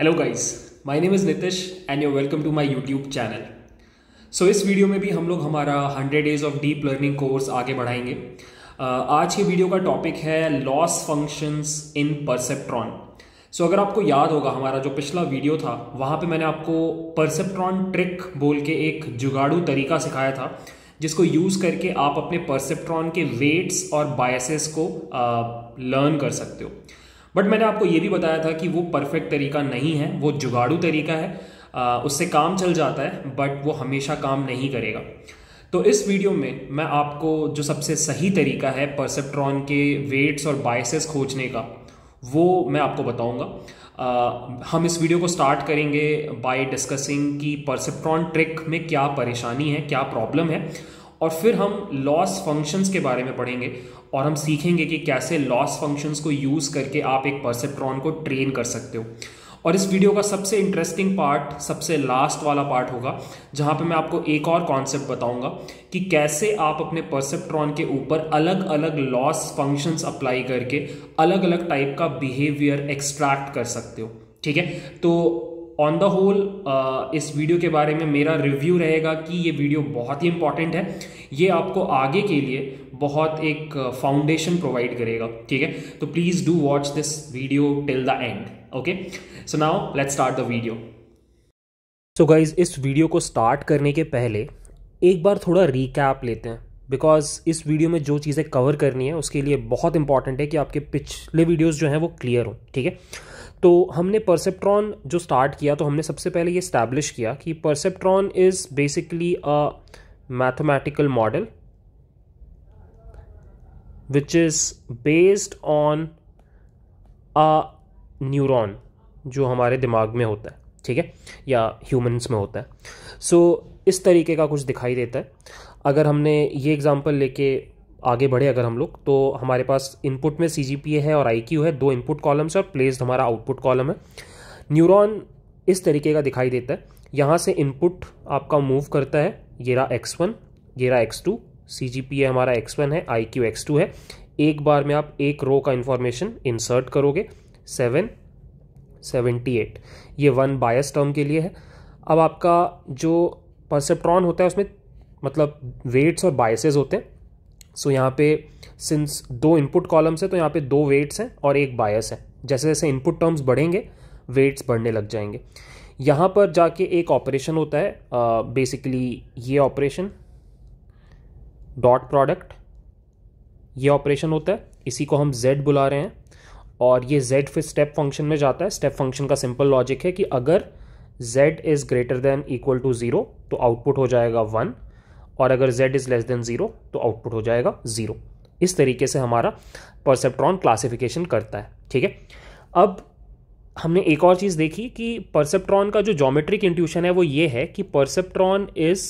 hello guys my name is Nitish and you welcome to my YouTube channel so इस video में भी हम लोग हमारा hundred days of deep learning course आगे बढ़ाएंगे uh, आज के वीडियो का टॉपिक है loss functions in perceptron so अगर आपको याद होगा हमारा जो पिछला वीडियो था वहाँ पे मैंने आपको परसेप्ट्रॉन ट्रिक बोल के एक जुगाड़ू तरीका सिखाया था जिसको यूज़ करके आप अपने परसेप्ट्रॉन के वेट्स और बायसेस को लर्न uh, कर सकते हो बट मैंने आपको ये भी बताया था कि वो परफेक्ट तरीका नहीं है वो जुगाड़ू तरीका है आ, उससे काम चल जाता है बट वो हमेशा काम नहीं करेगा तो इस वीडियो में मैं आपको जो सबसे सही तरीका है परसेप्ट्रॉन के वेट्स और बाइसेस खोजने का वो मैं आपको बताऊंगा हम इस वीडियो को स्टार्ट करेंगे बाय डिस्कसिंग कि परसेप्ट्रॉन ट्रिक में क्या परेशानी है क्या प्रॉब्लम है और फिर हम लॉस फंक्शंस के बारे में पढ़ेंगे और हम सीखेंगे कि कैसे लॉस फंक्शंस को यूज़ करके आप एक परसेप्ट्रॉन को ट्रेन कर सकते हो और इस वीडियो का सबसे इंटरेस्टिंग पार्ट सबसे लास्ट वाला पार्ट होगा जहाँ पे मैं आपको एक और कॉन्सेप्ट बताऊंगा कि कैसे आप अपने परसेप्ट्रॉन के ऊपर अलग अलग लॉस फंक्शंस अप्लाई करके अलग अलग टाइप का बिहेवियर एक्सट्रैक्ट कर सकते हो ठीक है तो ऑन द होल इस वीडियो के बारे में मेरा रिव्यू रहेगा कि ये वीडियो बहुत ही इंपॉर्टेंट है ये आपको आगे के लिए बहुत एक फाउंडेशन uh, प्रोवाइड करेगा ठीक है तो please do watch this video till the end okay so now let's start the video so guys इस वीडियो को स्टार्ट करने के पहले एक बार थोड़ा रिकैप लेते हैं बिकॉज इस वीडियो में जो चीज़ें कवर करनी है उसके लिए बहुत इंपॉर्टेंट है कि आपके पिछले वीडियोज़ जो हैं वो क्लियर हों ठीक है तो हमने परसेप्ट्रॉन जो स्टार्ट किया तो हमने सबसे पहले ये स्टैब्लिश किया कि perceptron is basically a mathematical model which is based on a neuron जो हमारे दिमाग में होता है ठीक है या ह्यूमंस में होता है सो so, इस तरीके का कुछ दिखाई देता है अगर हमने ये एग्ज़ाम्पल लेके आगे बढ़े अगर हम लोग तो हमारे पास इनपुट में सी है और आई है दो इनपुट कॉलम्स और प्लेस्ड हमारा आउटपुट कॉलम है न्यूरॉन इस तरीके का दिखाई देता है यहाँ से इनपुट आपका मूव करता है ये रहा एक्स वन ये रहा एक्स टू सी जी पी हमारा एक्स वन है आई क्यू एक्स टू है एक बार में आप एक रो का इन्फॉर्मेशन इंसर्ट करोगे सेवन सेवेंटी एट ये वन बायस टर्म के लिए है अब आपका जो परसेप्ट्रॉन होता है उसमें मतलब वेट्स और बायसेज होते हैं सो यहाँ पे सिंस दो इनपुट कॉलम्स हैं तो यहाँ पे दो वेट्स हैं और एक बायस है जैसे जैसे इनपुट टर्म्स बढ़ेंगे वेट्स बढ़ने लग जाएंगे यहाँ पर जाके एक ऑपरेशन होता है बेसिकली uh, ये ऑपरेशन डॉट प्रोडक्ट ये ऑपरेशन होता है इसी को हम z बुला रहे हैं और ये z फिर स्टेप फंक्शन में जाता है स्टेप फंक्शन का सिंपल लॉजिक है कि अगर z is greater than equal to zero तो आउटपुट हो जाएगा वन और अगर z is less than zero तो आउटपुट हो जाएगा ज़ीरो इस तरीके से हमारा परसेप्ट्रॉन क्लासिफिकेशन करता है ठीक है अब हमने एक और चीज़ देखी कि परसेप्ट्रॉन का जो जोमेट्रिक इंट्यूशन है वो ये है कि perceptron is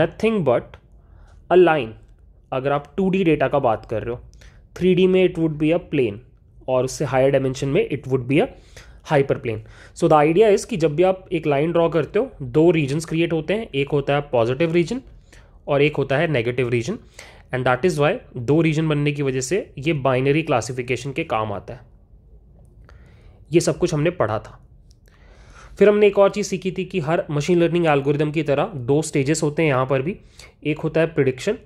nothing but a line अगर आप टू डेटा का बात कर रहे हो थ्री में it would be a plane और उससे हायर डायमेंशन में it would be a hyper plane so the idea is कि जब भी आप एक लाइन ड्रॉ करते हो दो रीजन्स क्रिएट होते हैं एक होता है पॉजिटिव रीजन और एक होता है negative region and that is why दो रीजन बनने की वजह से ये बाइनरी क्लासिफिकेशन के काम आता है ये सब कुछ हमने पढ़ा था फिर हमने एक और चीज़ सीखी थी कि हर मशीन लर्निंग एल्गोरिदम की तरह दो स्टेजेस होते हैं यहाँ पर भी एक होता है प्रिडिक्शन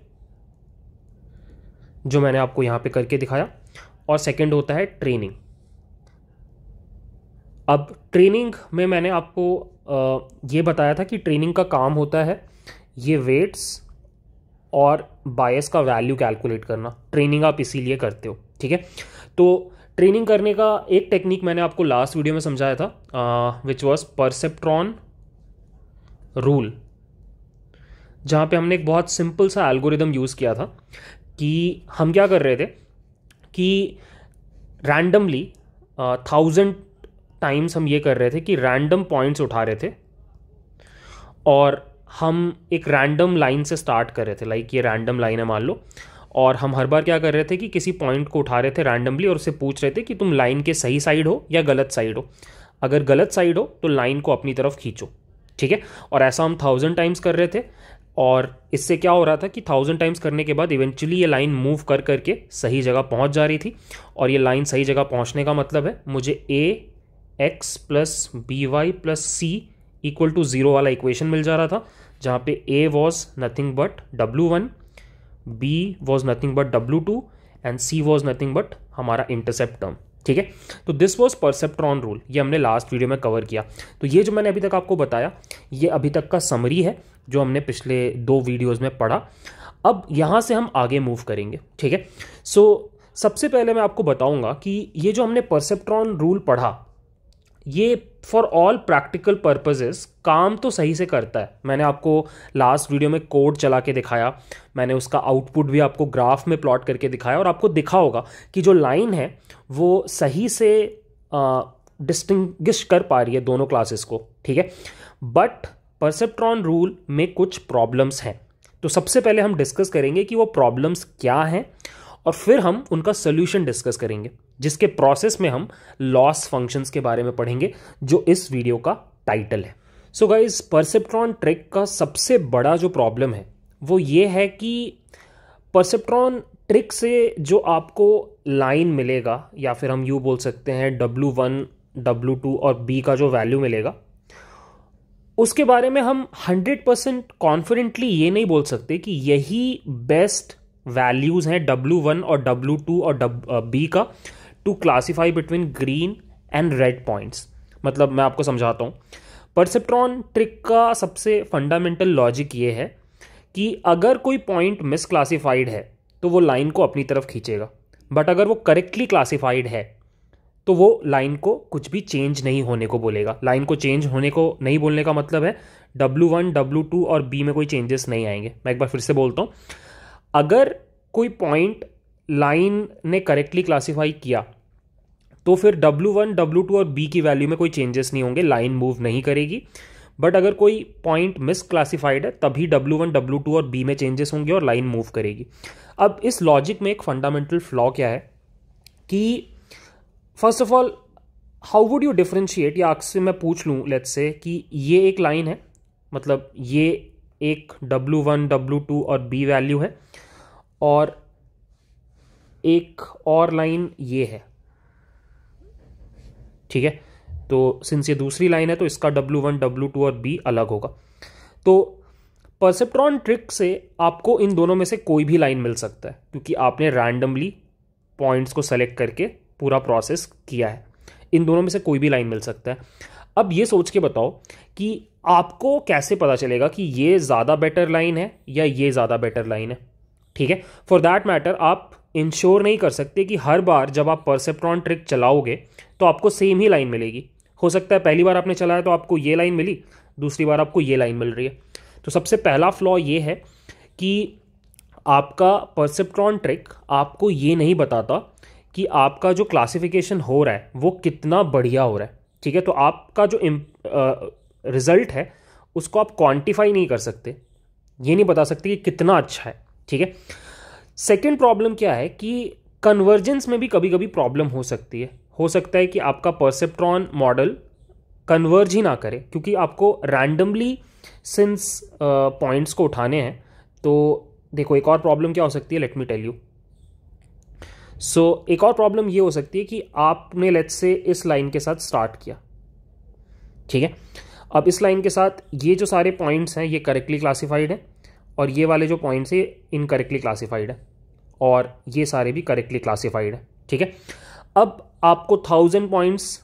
जो मैंने आपको यहाँ पे करके दिखाया और सेकंड होता है ट्रेनिंग अब ट्रेनिंग में मैंने आपको ये बताया था कि ट्रेनिंग का काम होता है ये वेट्स और बायस का वैल्यू कैलकुलेट करना ट्रेनिंग आप इसीलिए करते हो ठीक है तो ट्रेनिंग करने का एक टेक्निक मैंने आपको लास्ट वीडियो में समझाया था विच वॉज परसेप्ट्रॉन रूल जहाँ पे हमने एक बहुत सिंपल सा एल्गोरिदम यूज़ किया था कि हम क्या कर रहे थे कि रैंडमली थाउजेंड टाइम्स हम ये कर रहे थे कि रैंडम पॉइंट्स उठा रहे थे और हम एक रैंडम लाइन से स्टार्ट कर रहे थे लाइक ये रैंडम लाइन है मान लो और हम हर बार क्या कर रहे थे कि किसी पॉइंट को उठा रहे थे रैंडमली और उसे पूछ रहे थे कि तुम लाइन के सही साइड हो या गलत साइड हो अगर गलत साइड हो तो लाइन को अपनी तरफ खींचो ठीक है और ऐसा हम थाउजेंड टाइम्स कर रहे थे और इससे क्या हो रहा था कि थाउजेंड टाइम्स करने के बाद इवेंचुअली ये लाइन मूव कर करके सही जगह पहुंच जा रही थी और ये लाइन सही जगह पहुंचने का मतलब है मुझे A X plus B Y plus C equal to zero वाला इक्वेशन मिल जा रहा था जहाँ पे A was nothing but W one B was nothing but W two and C was nothing but हमारा इंटरसेप्ट टर्म ठीक है तो दिस वॉज परसेप्ट्रॉन रूल ये हमने लास्ट वीडियो में कवर किया तो ये जो मैंने अभी तक आपको बताया ये अभी तक का समरी है जो हमने पिछले दो वीडियोज में पढ़ा अब यहाँ से हम आगे मूव करेंगे ठीक है सो सबसे पहले मैं आपको बताऊंगा कि ये जो हमने परसेप्ट्रॉन रूल पढ़ा ये फॉर ऑल प्रैक्टिकल पर्पजेस काम तो सही से करता है मैंने आपको लास्ट वीडियो में कोड चला के दिखाया मैंने उसका आउटपुट भी आपको ग्राफ में प्लॉट करके दिखाया और आपको दिखा होगा कि जो लाइन है वो सही से डिस्टिंग्विश कर पा रही है दोनों क्लासेस को ठीक है बट परसेप्ट्रॉन रूल में कुछ प्रॉब्लम्स हैं तो सबसे पहले हम डिस्कस करेंगे कि वो प्रॉब्लम्स क्या हैं और फिर हम उनका सोल्यूशन डिस्कस करेंगे जिसके प्रोसेस में हम लॉस फंक्शंस के बारे में पढ़ेंगे जो इस वीडियो का टाइटल है सो गाइज परसेप्ट्रॉन ट्रिक का सबसे बड़ा जो प्रॉब्लम है वो ये है कि परसेप्ट्रॉन ट्रिक से जो आपको लाइन मिलेगा या फिर हम यू बोल सकते हैं डब्लू वन डब्लू टू और बी का जो वैल्यू मिलेगा उसके बारे में हम हंड्रेड परसेंट कॉन्फिडेंटली ये नहीं बोल सकते कि यही बेस्ट वैल्यूज़ हैं डब्लू वन और डब्लू टू और डब बी uh, का to classify between green and red points मतलब मैं आपको समझाता हूँ परसेप्ट्रॉन ट्रिक का सबसे फंडामेंटल लॉजिक ये है कि अगर कोई पॉइंट मिस क्लासीफाइड है तो वो लाइन को अपनी तरफ खींचेगा बट अगर वो करेक्टली क्लासीफाइड है तो वो लाइन को कुछ भी चेंज नहीं होने को बोलेगा लाइन को चेंज होने को नहीं बोलने का मतलब है डब्लू वन डब्लू टू और बी में कोई चेंजेस नहीं आएंगे मैं एक बार फिर से बोलता हूँ अगर कोई पॉइंट लाइन ने करेक्टली क्लासीफाई किया तो फिर डब्ल्यू वन डब्लू टू और बी की वैल्यू में कोई चेंजेस नहीं होंगे लाइन मूव नहीं करेगी बट अगर कोई पॉइंट मिस क्लासीफाइड है तभी डब्ल्यू वन डब्लू टू और बी में चेंजेस होंगे और लाइन मूव करेगी अब इस लॉजिक में एक फंडामेंटल फ्लॉ क्या है कि first of all how would you differentiate या आपसे मैं पूछ लूँ लेट से कि ये एक लाइन है मतलब ये एक डब्लू वन डब्लू टू और बी वैल्यू है और एक और लाइन ये है ठीक है तो सिंस ये दूसरी लाइन है तो इसका डब्ल्यू वन डब्ल्यू टू और बी अलग होगा तो परसेप्ट्रॉन ट्रिक से आपको इन दोनों में से कोई भी लाइन मिल सकता है क्योंकि आपने रैंडमली पॉइंट्स को सेलेक्ट करके पूरा प्रोसेस किया है इन दोनों में से कोई भी लाइन मिल सकता है अब ये सोच के बताओ कि आपको कैसे पता चलेगा कि ये ज़्यादा बेटर लाइन है या ये ज़्यादा बेटर लाइन है ठीक है फॉर दैट मैटर आप इंश्योर नहीं कर सकते कि हर बार जब आप परसेप्ट्रॉन ट्रिक चलाओगे तो आपको सेम ही लाइन मिलेगी हो सकता है पहली बार आपने चलाया तो आपको ये लाइन मिली दूसरी बार आपको ये लाइन मिल रही है तो सबसे पहला फ्लॉ ये है कि आपका परसेप्ट्रॉन ट्रिक आपको ये नहीं बताता कि आपका जो क्लासिफिकेशन हो रहा है वो कितना बढ़िया हो रहा है ठीक है तो आपका जो रिजल्ट है उसको आप क्वांटिफाई नहीं कर सकते ये नहीं बता सकते कि कितना अच्छा है ठीक है सेकेंड प्रॉब्लम क्या है कि कन्वर्जेंस में भी कभी कभी प्रॉब्लम हो सकती है हो सकता है कि आपका परसेप्ट्रॉन मॉडल कन्वर्ज ही ना करे क्योंकि आपको रैंडमली सिंस पॉइंट्स को उठाने हैं तो देखो एक और प्रॉब्लम क्या हो सकती है let me tell you so एक और प्रॉब्लम ये हो सकती है कि आपने लेट्स से इस लाइन के साथ स्टार्ट किया ठीक है अब इस लाइन के साथ ये जो सारे पॉइंट्स हैं ये करेक्टली क्लासिफाइड है और ये वाले जो पॉइंट्स हैं इनकरेक्टली क्लासिफाइड है और ये सारे भी करेक्टली क्लासिफाइड है ठीक है अब आपको थाउजेंड पॉइंट्स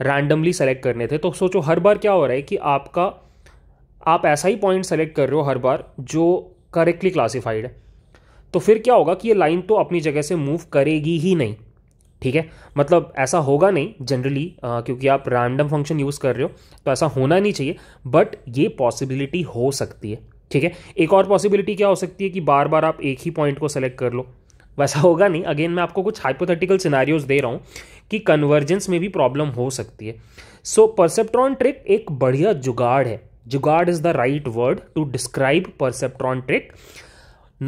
रैंडमली सेलेक्ट करने थे तो सोचो हर बार क्या हो रहा है कि आपका आप ऐसा ही पॉइंट सेलेक्ट कर रहे हो हर बार जो करेक्टली क्लासिफाइड है तो फिर क्या होगा कि ये लाइन तो अपनी जगह से मूव करेगी ही नहीं ठीक है मतलब ऐसा होगा नहीं जनरली क्योंकि आप रैंडम फंक्शन यूज़ कर रहे हो तो ऐसा होना नहीं चाहिए बट ये पॉसिबिलिटी हो सकती है ठीक है एक और पॉसिबिलिटी क्या हो सकती है कि बार बार आप एक ही पॉइंट को सेलेक्ट कर लो वैसा होगा नहीं अगेन मैं आपको कुछ हाइपोथेटिकल सिनारियोज दे रहा हूँ कि कन्वर्जेंस में भी प्रॉब्लम हो सकती है सो परसेप्ट्रॉन ट्रिक एक बढ़िया जुगाड़ है jugaad is the right word to describe perceptron trick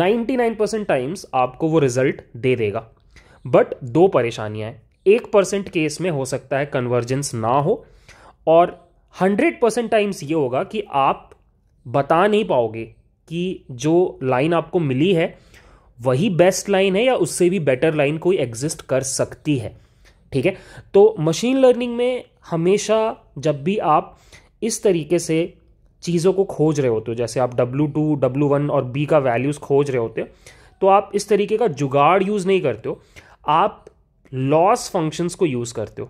99% percent times आपको वो रिजल्ट दे देगा बट दो परेशानियां हैं एक परसेंट केस में हो सकता है कन्वर्जेंस ना हो और हंड्रेड परसेंट टाइम्स ये होगा कि आप बता नहीं पाओगे कि जो लाइन आपको मिली है वही बेस्ट लाइन है या उससे भी बेटर लाइन कोई एग्जिस्ट कर सकती है ठीक है तो मशीन लर्निंग में हमेशा जब भी आप इस तरीके से चीज़ों को खोज रहे होते हो जैसे आप डब्लू टू डब्लू वन और बी का वैल्यूज़ खोज रहे होते हो तो आप इस तरीके का जुगाड़ यूज़ नहीं करते हो आप लॉस फंक्शंस को यूज़ करते हो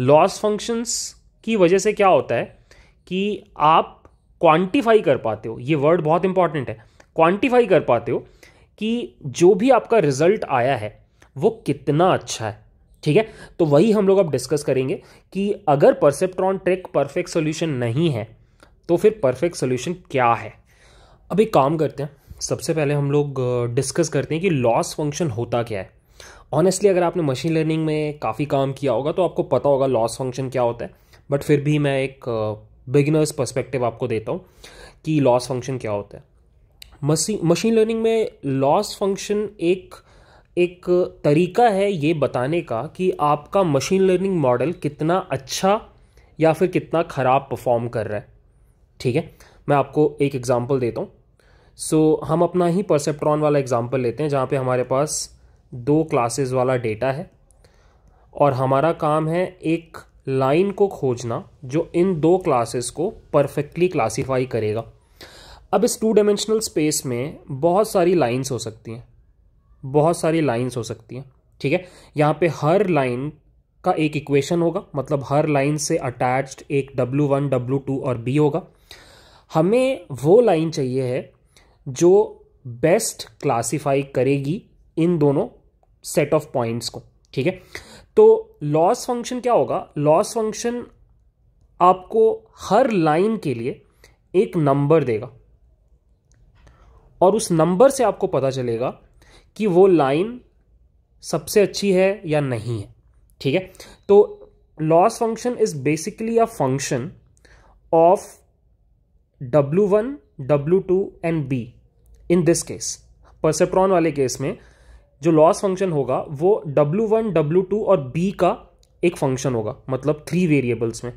लॉस फंक्शंस की वजह से क्या होता है कि आप क्वांटिफाई कर पाते हो ये वर्ड बहुत इंपॉर्टेंट है क्वांटिफाई कर पाते हो कि जो भी आपका रिजल्ट आया है वो कितना अच्छा है ठीक है तो वही हम लोग अब डिस्कस करेंगे कि अगर परसेप्ट्रॉन ट्रेक परफेक्ट सोल्यूशन नहीं है तो फिर परफेक्ट सोल्यूशन क्या है अब एक काम करते हैं सबसे पहले हम लोग डिस्कस करते हैं कि लॉस फंक्शन होता क्या है ऑनेस्टली अगर आपने मशीन लर्निंग में काफ़ी काम किया होगा तो आपको पता होगा लॉस फंक्शन क्या होता है बट फिर भी मैं एक बिगिनर्स पर्सपेक्टिव आपको देता हूँ कि लॉस फंक्शन क्या होता है मशीन लर्निंग में लॉस फंक्शन एक एक तरीका है ये बताने का कि आपका मशीन लर्निंग मॉडल कितना अच्छा या फिर कितना ख़राब परफॉर्म कर रहा है ठीक है मैं आपको एक एग्ज़ाम्पल देता हूँ सो so, हम अपना ही परसेप्ट्रॉन वाला एग्ज़ाम्पल लेते हैं जहाँ पे हमारे पास दो क्लासेस वाला डेटा है और हमारा काम है एक लाइन को खोजना जो इन दो क्लासेस को परफेक्टली क्लासीफाई करेगा अब इस टू डायमेंशनल स्पेस में बहुत सारी लाइंस हो सकती हैं बहुत सारी लाइंस हो सकती हैं ठीक है यहाँ पे हर लाइन का एक इक्वेशन होगा मतलब हर लाइन से अटैच्ड एक डब्लू वन डब्लू टू और बी होगा हमें वो लाइन चाहिए है जो बेस्ट क्लासीफाई करेगी इन दोनों सेट ऑफ पॉइंट्स को ठीक है तो लॉस फंक्शन क्या होगा लॉस फंक्शन आपको हर लाइन के लिए एक नंबर देगा और उस नंबर से आपको पता चलेगा कि वो लाइन सबसे अच्छी है या नहीं है ठीक है तो loss function is basically a function of W one W two and B in this case perceptron वाले केस में जो लॉस फंक्शन होगा वो डब्ल्यू वन डब्ल्यू टू और बी का एक फंक्शन होगा मतलब थ्री वेरिएबल्स में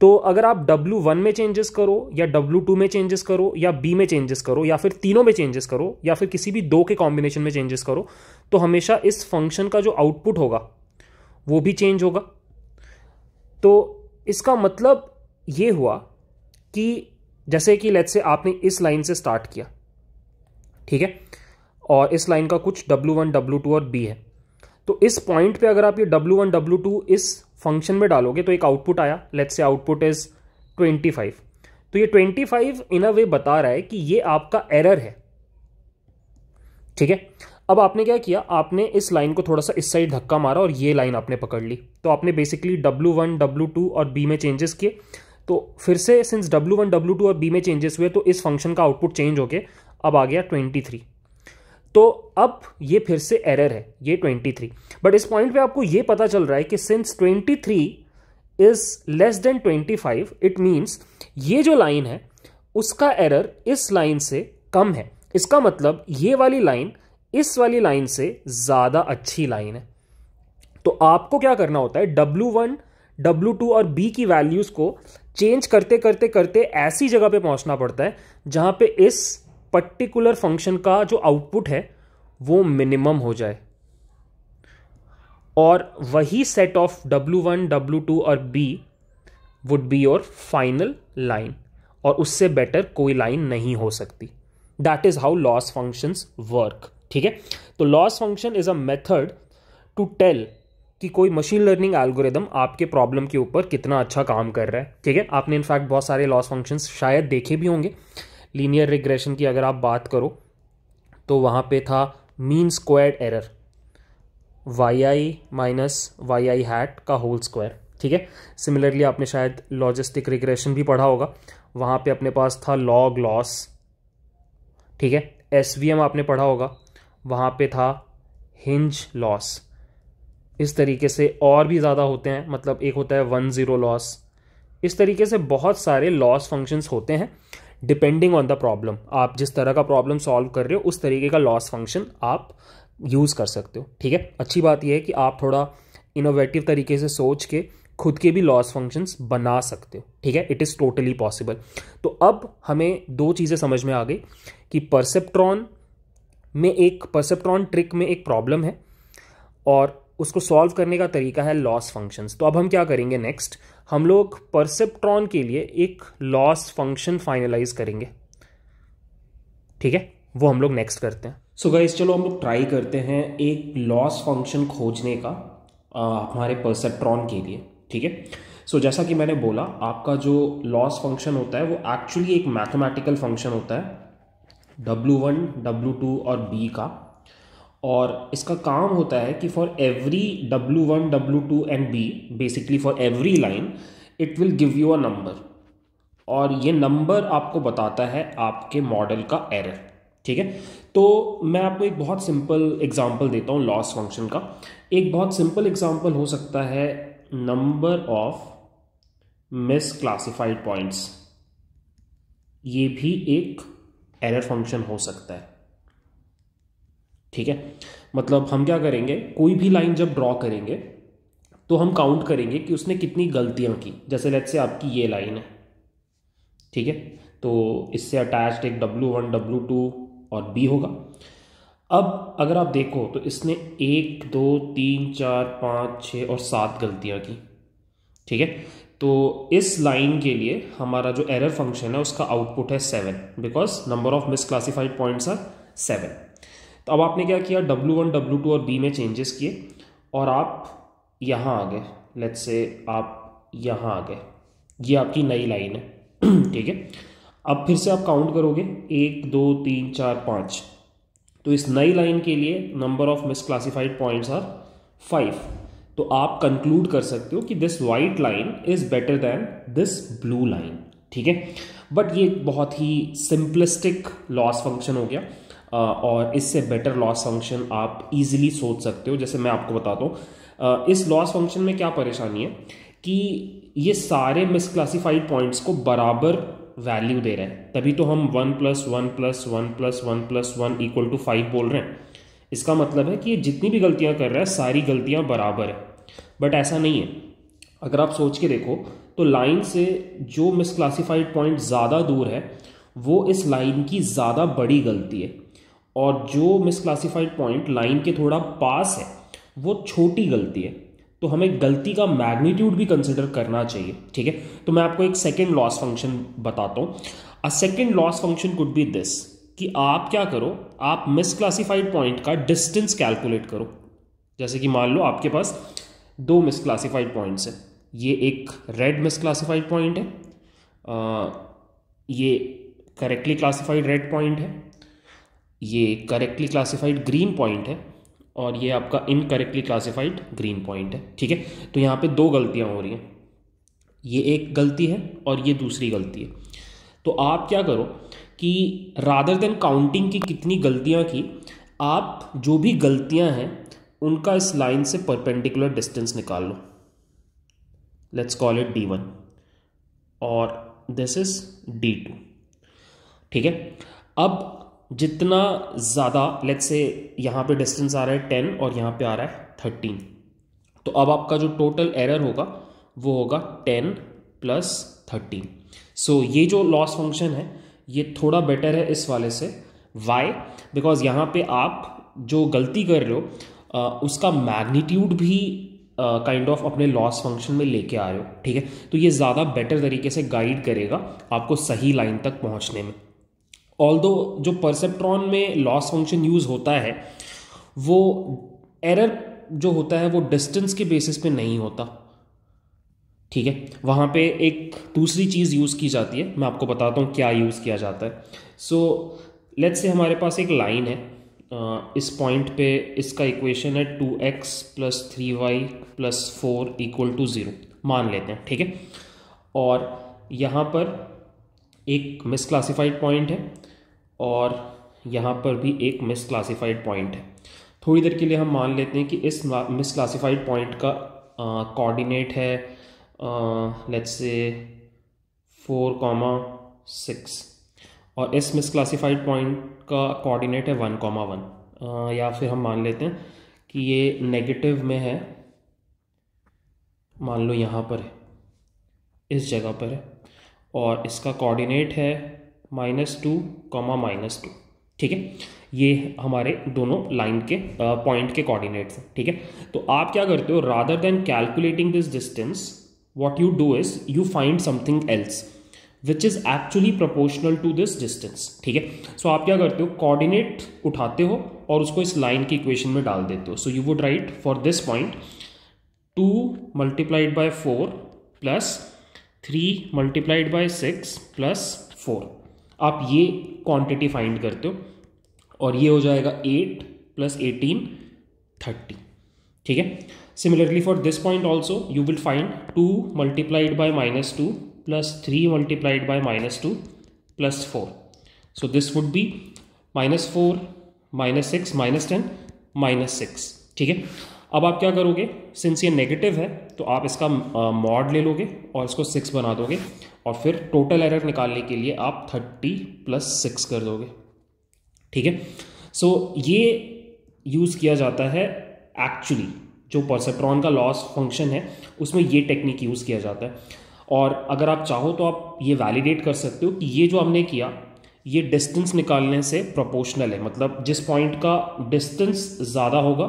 तो अगर आप W1 में चेंजेस करो या W2 में चेंजेस करो या B में चेंजेस करो या फिर तीनों में चेंजेस करो या फिर किसी भी दो के कॉम्बिनेशन में चेंजेस करो तो हमेशा इस फंक्शन का जो आउटपुट होगा वो भी चेंज होगा तो इसका मतलब ये हुआ कि जैसे कि लेट्स से आपने इस लाइन से स्टार्ट किया ठीक है और इस लाइन का कुछ डब्ल्यू वन डब्ल्यू टू और बी है तो इस पॉइंट पे अगर आप ये डब्ल्यू वन टू इस फंक्शन में डालोगे तो एक आउटपुट आया let's say output is twenty five तो ये ट्वेंटी फाइव इन अ वे बता रहा है कि ये आपका एरर है ठीक है अब आपने क्या किया आपने इस लाइन को थोड़ा सा इस साइड धक्का मारा और ये लाइन आपने पकड़ ली तो आपने basically w1, one W two और बी में चेंजेस किए तो फिर से since W one W two और बी में चेंजेस हुए तो इस फंक्शन का आउटपुट चेंज होके अब आ गया ट्वेंटी थ्री तो अब ये फिर से एरर है ये 23 बट इस पॉइंट पे आपको ये पता चल रहा है कि since 23 is less than 25 it means ये जो लाइन है उसका एरर इस लाइन से कम है इसका मतलब ये वाली लाइन इस वाली लाइन से ज़्यादा अच्छी लाइन है तो आपको क्या करना होता है डब्ल्यू वन डब्ल्यू टू और बी की वैल्यूज़ को चेंज करते करते करते ऐसी जगह पे पहुंचना पड़ता है जहां पे इस पर्टिकुलर फंक्शन का जो आउटपुट है वो मिनिमम हो जाए और वही set of W1, one two और b would be your final line और उससे बेटर कोई लाइन नहीं हो सकती that is how loss functions work ठीक है तो loss function is a method to tell कि कोई मशीन लर्निंग एल्गोरिदम आपके प्रॉब्लम के ऊपर कितना अच्छा काम कर रहा है ठीक है आपने इनफैक्ट बहुत सारे लॉस फंक्शंस शायद देखे भी होंगे लीनियर रिग्रेशन की अगर आप बात करो तो वहाँ पे था मीन स्क्वायर्ड एरर वाई आई माइनस वाई आई हैट का होल स्क्वायर ठीक है सिमिलरली आपने शायद लॉजिस्टिक रिग्रेशन भी पढ़ा होगा वहाँ पे अपने पास था लॉग लॉस ठीक है एस वी एम आपने पढ़ा होगा वहाँ पे था हिंज लॉस इस तरीके से और भी ज़्यादा होते हैं मतलब एक होता है वन ज़ीरो लॉस इस तरीके से बहुत सारे लॉस फंक्शंस होते हैं डिपेंडिंग ऑन द प्रॉब्लम आप जिस तरह का प्रॉब्लम सॉल्व कर रहे हो उस तरीके का लॉस फंक्शन आप यूज़ कर सकते हो ठीक है अच्छी बात यह है कि आप थोड़ा इनोवेटिव तरीके से सोच के खुद के भी लॉस फंक्शंस बना सकते हो ठीक है इट इज़ टोटली पॉसिबल तो अब हमें दो चीज़ें समझ में आ गई कि परसेप्ट्रॉन में एक परसेप्ट्रॉन ट्रिक में एक प्रॉब्लम है और उसको सॉल्व करने का तरीका है लॉस फंक्शंस तो अब हम क्या करेंगे नेक्स्ट हम लोग परसेप्ट्रॉन के लिए एक लॉस फंक्शन फाइनलाइज करेंगे ठीक है वो हम लोग नेक्स्ट करते हैं सो so गाइज चलो हम लोग ट्राई करते हैं एक लॉस फंक्शन खोजने का हमारे परसेप्ट्रॉन के लिए ठीक है सो जैसा कि मैंने बोला आपका जो लॉस फंक्शन होता है वो एक्चुअली एक मैथमेटिकल फंक्शन होता है डब्लू वन डब्लू टू और बी का और इसका काम होता है कि for every w1, one two and B basically for every line it will give you a number और ये नंबर आपको बताता है आपके मॉडल का एरर ठीक है तो मैं आपको एक बहुत सिंपल एग्जांपल देता हूँ लॉस फंक्शन का एक बहुत सिंपल एग्जांपल हो सकता है number of misclassified points ये भी एक एरर फंक्शन हो सकता है ठीक है मतलब हम क्या करेंगे कोई भी लाइन जब ड्रॉ करेंगे तो हम काउंट करेंगे कि उसने कितनी गलतियां की जैसे लेट से आपकी ये लाइन है ठीक है तो इससे अटैच्ड एक डब्ल्यू वन डब्लू टू और बी होगा अब अगर आप देखो तो इसने एक दो तीन चार पाँच छः और सात गलतियां की ठीक है तो इस लाइन के लिए हमारा जो एरर फंक्शन है उसका आउटपुट है seven because number of classified points are seven तो अब आपने क्या किया डब्लू वन डब्लू टू और बी में चेंजेस किए और आप यहाँ आ गए लेट्स से आप यहाँ आ गए ये आपकी नई लाइन है ठीक है अब फिर से आप काउंट करोगे एक दो तीन चार पाँच तो इस नई लाइन के लिए number of classified points are five तो आप कंक्लूड कर सकते हो कि this white line is better than this blue line ठीक है बट ये बहुत ही सिंपलिस्टिक लॉस फंक्शन हो गया और इससे बेटर लॉस फंक्शन आप इजीली सोच सकते हो जैसे मैं आपको बताता हूँ इस लॉस फंक्शन में क्या परेशानी है कि ये सारे मिसक्लासीफाइड पॉइंट्स को बराबर वैल्यू दे रहे हैं तभी तो हम one plus one plus one plus one plus one equal to five बोल रहे हैं इसका मतलब है कि ये जितनी भी गलतियाँ कर रहा है सारी गलतियाँ बराबर है बट ऐसा नहीं है अगर आप सोच के देखो तो लाइन से जो मिसक्लासीफाइड पॉइंट ज़्यादा दूर है वो इस लाइन की ज़्यादा बड़ी गलती है और जो मिसक्लासिफाइड पॉइंट लाइन के थोड़ा पास है वो छोटी गलती है तो हमें गलती का मैग्नीट्यूड भी कंसिडर करना चाहिए ठीक है तो मैं आपको एक सेकेंड लॉस फंक्शन बताता हूँ a second loss function could be this कि आप क्या करो आप मिसक्लासिफाइड पॉइंट का डिस्टेंस कैलकुलेट करो जैसे कि मान लो आपके पास दो मिसक्लासिफाइड पॉइंट्स हैं ये एक रेड मिसक्लासिफाइड पॉइंट है आ, ये करेक्टली क्लासिफाइड रेड पॉइंट है ये करेक्टली क्लासिफाइड ग्रीन पॉइंट है और ये आपका इनकरेक्टली क्लासिफाइड ग्रीन पॉइंट है ठीक है तो यहाँ पे दो गलतियाँ हो रही हैं ये एक गलती है और ये दूसरी गलती है तो आप क्या करो कि रादर देन काउंटिंग की कितनी गलतियाँ की आप जो भी गलतियाँ हैं उनका इस लाइन से परपेंडिकुलर डिस्टेंस निकाल लो let's call it d one और दिस इज डी टू ठीक है अब जितना ज़्यादा लेट से यहाँ पे डिस्टेंस आ रहा है टेन और यहाँ पे आ रहा है थर्टीन तो अब आपका जो टोटल एरर होगा वो होगा टेन प्लस थर्टीन सो ये जो लॉस फंक्शन है ये थोड़ा बेटर है इस वाले से वाई बिकॉज यहाँ पे आप जो गलती कर रहे हो उसका मैग्नीट्यूड भी kind uh, of kind of अपने लॉस फंक्शन में लेके आ रहे हो ठीक है तो ये ज़्यादा बेटर तरीके से गाइड करेगा आपको सही लाइन तक पहुँचने में ऑल जो परसेप्ट्रॉन में लॉस फंक्शन यूज़ होता है वो एरर जो होता है वो डिस्टेंस के बेसिस पे नहीं होता ठीक है वहाँ पे एक दूसरी चीज़ यूज़ की जाती है मैं आपको बताता हूँ क्या यूज़ किया जाता है सो लेट्स से हमारे पास एक लाइन है इस पॉइंट पे इसका इक्वेशन है two x plus three y plus four equal to zero मान लेते हैं ठीक है और यहाँ पर एक मिसक्लासिफाइड पॉइंट है और यहाँ पर भी एक मिस क्लासीफाइड पॉइंट है थोड़ी देर के लिए हम मान लेते हैं कि इस मिस क्लासीफाइड पॉइंट का कोऑर्डिनेट है let's say four comma six और इस मिस क्लासीफाइड पॉइंट का कोऑर्डिनेट है वन कॉमा वन या फिर हम मान लेते हैं कि ये नेगेटिव में है मान लो यहाँ पर है इस जगह पर है और इसका कोऑर्डिनेट है minus two comma minus two ठीक है ये हमारे दोनों लाइन के पॉइंट के कोऑर्डिनेट्स हैं ठीक है तो आप क्या करते हो rather than calculating this distance what you do is you find something else which is actually proportional to this distance ठीक है सो आप क्या करते हो कॉर्डिनेट उठाते हो और उसको इस लाइन की इक्वेशन में डाल देते हो so you would write for this point two multiplied by four plus three multiplied by six plus four आप ये क्वांटिटी फाइंड करते हो और ये हो जाएगा एट प्लस एटीन थर्टी ठीक है similarly for this point also you will find two multiplied by minus two plus three multiplied by minus two plus four so this would be minus four minus six minus ten minus six ठीक है अब आप क्या करोगे since ये negative है तो आप इसका मॉड uh, ले लोगे और इसको सिक्स बना दोगे और फिर टोटल एरर निकालने के लिए आप थर्टी प्लस सिक्स कर दोगे ठीक है सो ये यूज़ किया जाता है एक्चुअली जो परसेप्ट्रॉन का लॉस फंक्शन है उसमें ये टेक्निक यूज़ किया जाता है और अगर आप चाहो तो आप ये वैलिडेट कर सकते हो कि ये जो हमने किया ये डिस्टेंस निकालने से प्रोपोर्शनल है मतलब जिस पॉइंट का डिस्टेंस ज़्यादा होगा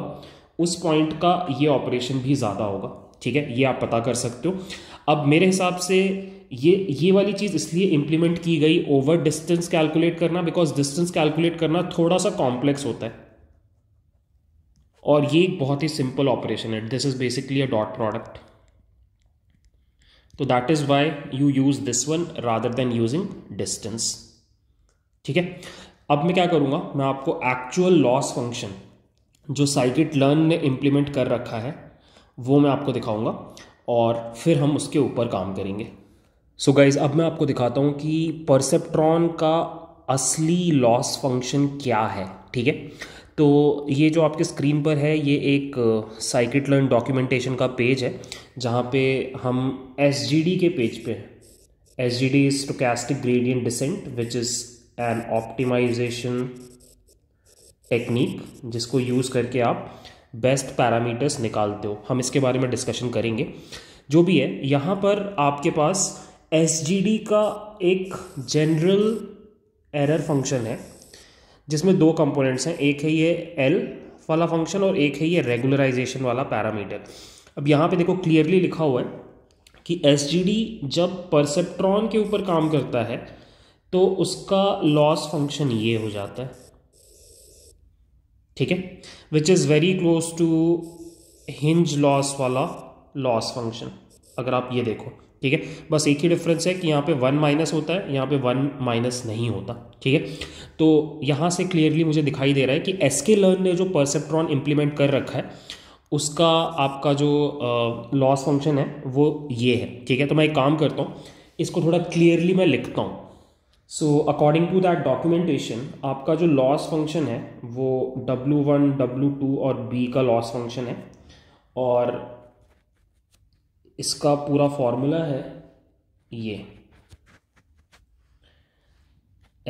उस पॉइंट का ये ऑपरेशन भी ज़्यादा होगा ठीक है ये आप पता कर सकते हो अब मेरे हिसाब से ये ये वाली चीज़ इसलिए इंप्लीमेंट की गई ओवर डिस्टेंस कैलकुलेट करना बिकॉज डिस्टेंस कैलकुलेट करना थोड़ा सा कॉम्प्लेक्स होता है और ये एक बहुत ही सिंपल ऑपरेशन है this is basically a dot product तो that is why you use this one rather than using distance ठीक है अब मैं क्या करूंगा मैं आपको एक्चुअल लॉस फंक्शन जो साइकिट लर्न ने इंप्लीमेंट कर रखा है वो मैं आपको दिखाऊंगा और फिर हम उसके ऊपर काम करेंगे सो so गाइज अब मैं आपको दिखाता हूँ कि परसेप्ट्रॉन का असली लॉस फंक्शन क्या है ठीक है तो ये जो आपके स्क्रीन पर है ये एक साइकिट लर्न डॉक्यूमेंटेशन का पेज है जहाँ पे हम एस के पेज पे हैं S G D is stochastic gradient descent which is an optimization technique जिसको यूज़ करके आप बेस्ट पैरामीटर्स निकालते हो हम इसके बारे में डिस्कशन करेंगे जो भी है यहाँ पर आपके पास एस का एक जनरल एरर फंक्शन है जिसमें दो कंपोनेंट्स हैं एक है ये एल वाला फंक्शन और एक है ये रेगुलराइजेशन वाला पैरामीटर अब यहाँ पे देखो क्लियरली लिखा हुआ है कि एस जब परसेप्ट्रॉन के ऊपर काम करता है तो उसका लॉस फंक्शन ये हो जाता है ठीक है which is very close to hinge loss वाला लॉस फंक्शन अगर आप ये देखो ठीक है बस एक ही डिफरेंस है कि यहाँ पे वन माइनस होता है यहाँ पे वन माइनस नहीं होता ठीक है तो यहाँ से क्लियरली मुझे दिखाई दे रहा है कि एस के लर्न ने जो परसेप्ट्रॉन इम्प्लीमेंट कर रखा है उसका आपका जो लॉस फंक्शन है वो ये है ठीक है तो मैं एक काम करता हूँ इसको थोड़ा क्लियरली मैं लिखता हूँ so according to that documentation आपका जो लॉस फंक्शन है वो डब्लू टू और बी का लॉस फंक्शन है और इसका पूरा फॉर्मूला है ये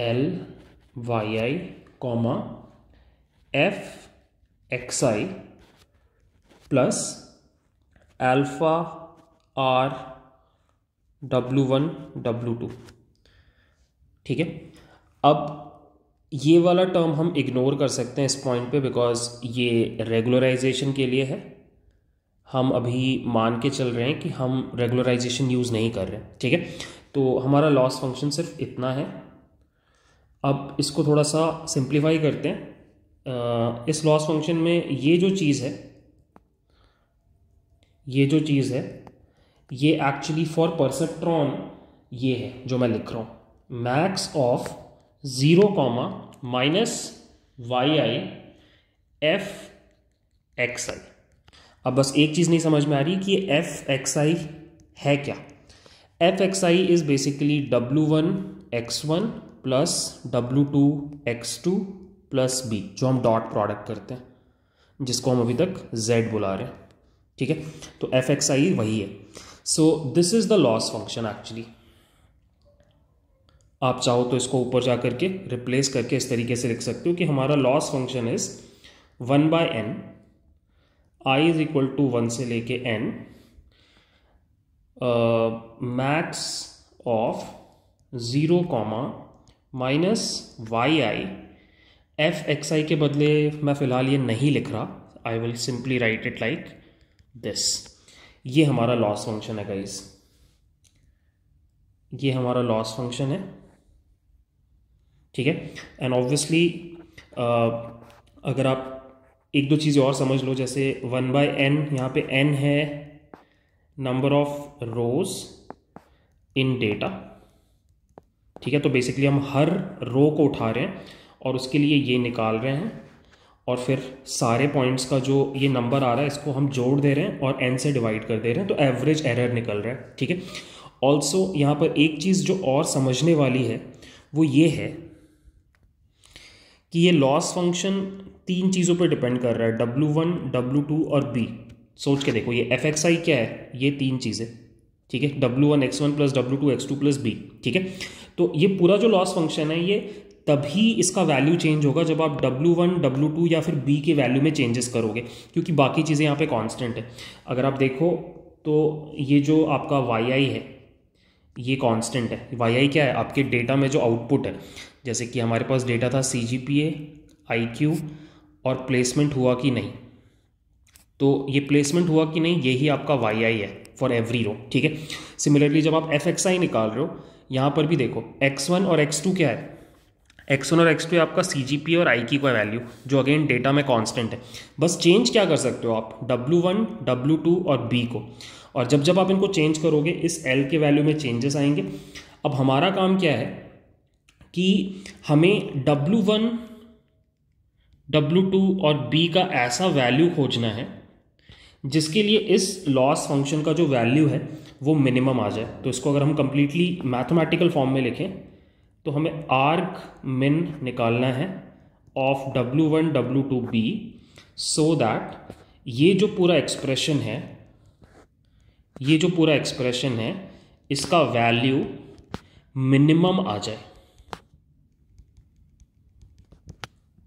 L Y I comma F x I plus alpha R W one W two ठीक है अब ये वाला टर्म हम इग्नोर कर सकते हैं इस पॉइंट पे बिकॉज ये रेगुलराइजेशन के लिए है हम अभी मान के चल रहे हैं कि हम रेगुलराइजेशन यूज़ नहीं कर रहे ठीक है तो हमारा लॉस फंक्शन सिर्फ इतना है अब इसको थोड़ा सा सिंप्लीफाई करते हैं इस लॉस फंक्शन में ये जो चीज़ है ये जो चीज़ है ये एक्चुअली फॉर परसेप्ट्रॉन ये है जो मैं लिख रहा हूँ max of zero comma minus Y i f x i अब बस एक चीज़ नहीं समझ में आ रही कि एफ एक्स आई है क्या F x I is basically W one X one plus W two X two plus B जो हम डॉट प्रोडक्ट करते हैं जिसको हम अभी तक जेड बुला रहे हैं ठीक है तो एफ एक्स आई वही है so this is the loss function actually आप चाहो तो इसको ऊपर जा करके रिप्लेस करके इस तरीके से लिख सकते हो कि हमारा loss function is one by n i is equal to one से लेके n max of zero comma minus Y i f x i के बदले मैं फ़िलहाल ये नहीं लिख रहा I will simply write it like this ये हमारा लॉस फंक्शन है गाइस ये हमारा लॉस फंक्शन है ठीक है एंड ऑब्वियसली uh, अगर आप एक दो चीज़ें और समझ लो जैसे वन बाय एन यहाँ पे एन है number of rows in data ठीक है तो बेसिकली हम हर रो को उठा रहे हैं और उसके लिए ये निकाल रहे हैं और फिर सारे पॉइंट्स का जो ये नंबर आ रहा है इसको हम जोड़ दे रहे हैं और एन से डिवाइड कर दे रहे हैं तो एवरेज एरर निकल रहा है ठीक है ऑल्सो यहाँ पर एक चीज़ जो और समझने वाली है वो ये है कि ये लॉस फंक्शन तीन चीज़ों पे डिपेंड कर रहा है डब्लू वन डब्लू टू और बी सोच के देखो ये एफ एक्स आई क्या है ये तीन चीज़ें ठीक है W one X one plus W two X two plus B ठीक है तो ये पूरा जो लॉस फंक्शन है ये तभी इसका वैल्यू चेंज होगा जब आप डब्लू वन डब्लू टू या फिर बी के वैल्यू में चेंजेस करोगे क्योंकि बाकी चीज़ें यहाँ पे कांस्टेंट है अगर आप देखो तो ये जो आपका वाई आई है ये कांस्टेंट है वाई आई क्या है आपके डेटा में जो आउटपुट है जैसे कि हमारे पास डेटा था सी G P A I IQ और प्लेसमेंट हुआ कि नहीं तो ये प्लेसमेंट हुआ कि नहीं यही आपका वाई आई है फॉर एवरी रो ठीक है सिमिलरली जब आप एफ एक्स आई निकाल रहे हो यहाँ पर भी देखो एक्स वन और एक्स टू क्या है एक्स वन और एक्स टू आपका सी जी पी और आई की का वैल्यू जो अगेन डेटा में कॉन्स्टेंट है बस चेंज क्या कर सकते हो आप डब्लू वन डब्लू टू और बी को और जब जब आप इनको चेंज करोगे इस एल के वैल्यू में चेंजेस आएंगे अब हमारा काम क्या है कि हमें डब्लू वन W2 और B का ऐसा वैल्यू खोजना है जिसके लिए इस लॉस फंक्शन का जो वैल्यू है वो मिनिमम आ जाए तो इसको अगर हम कम्प्लीटली मैथमेटिकल फॉर्म में लिखें तो हमें आर्क मिन निकालना है of W1 one W two b so that ये जो पूरा एक्सप्रेशन है ये जो पूरा एक्सप्रेशन है इसका वैल्यू मिनिमम आ जाए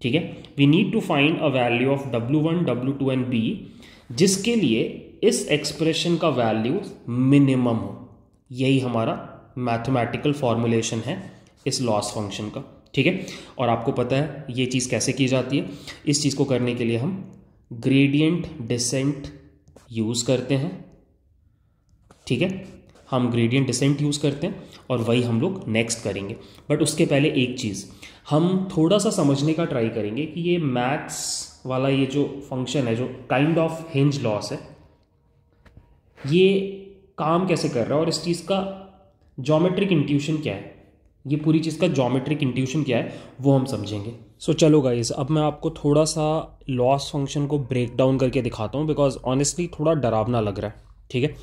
ठीक है we need to find a value of W one W two and B जिसके लिए इस एक्सप्रेशन का वैल्यू मिनिमम हो यही हमारा मैथमेटिकल फॉर्मुलेशन है इस लॉस फंक्शन का ठीक है और आपको पता है ये चीज़ कैसे की जाती है इस चीज़ को करने के लिए हम ग्रेडियंट डिसेंट यूज़ करते हैं ठीक है हम ग्रेडियंट डिसेंट यूज़ करते हैं और वही हम लोग नेक्स्ट करेंगे बट उसके पहले एक चीज़ हम थोड़ा सा समझने का ट्राई करेंगे कि ये मैक्स वाला ये जो फंक्शन है जो काइंड ऑफ हिंज लॉस है ये काम कैसे कर रहा है और इस चीज़ का जोमेट्रिक इंट्यूशन क्या है ये पूरी चीज़ का जोमेट्रिक इंट्यूशन क्या है वो हम समझेंगे सो so, चलो गाइज अब मैं आपको थोड़ा सा लॉस फंक्शन को ब्रेक डाउन करके दिखाता हूँ बिकॉज ऑनेस्टली थोड़ा डरावना लग रहा है ठीक है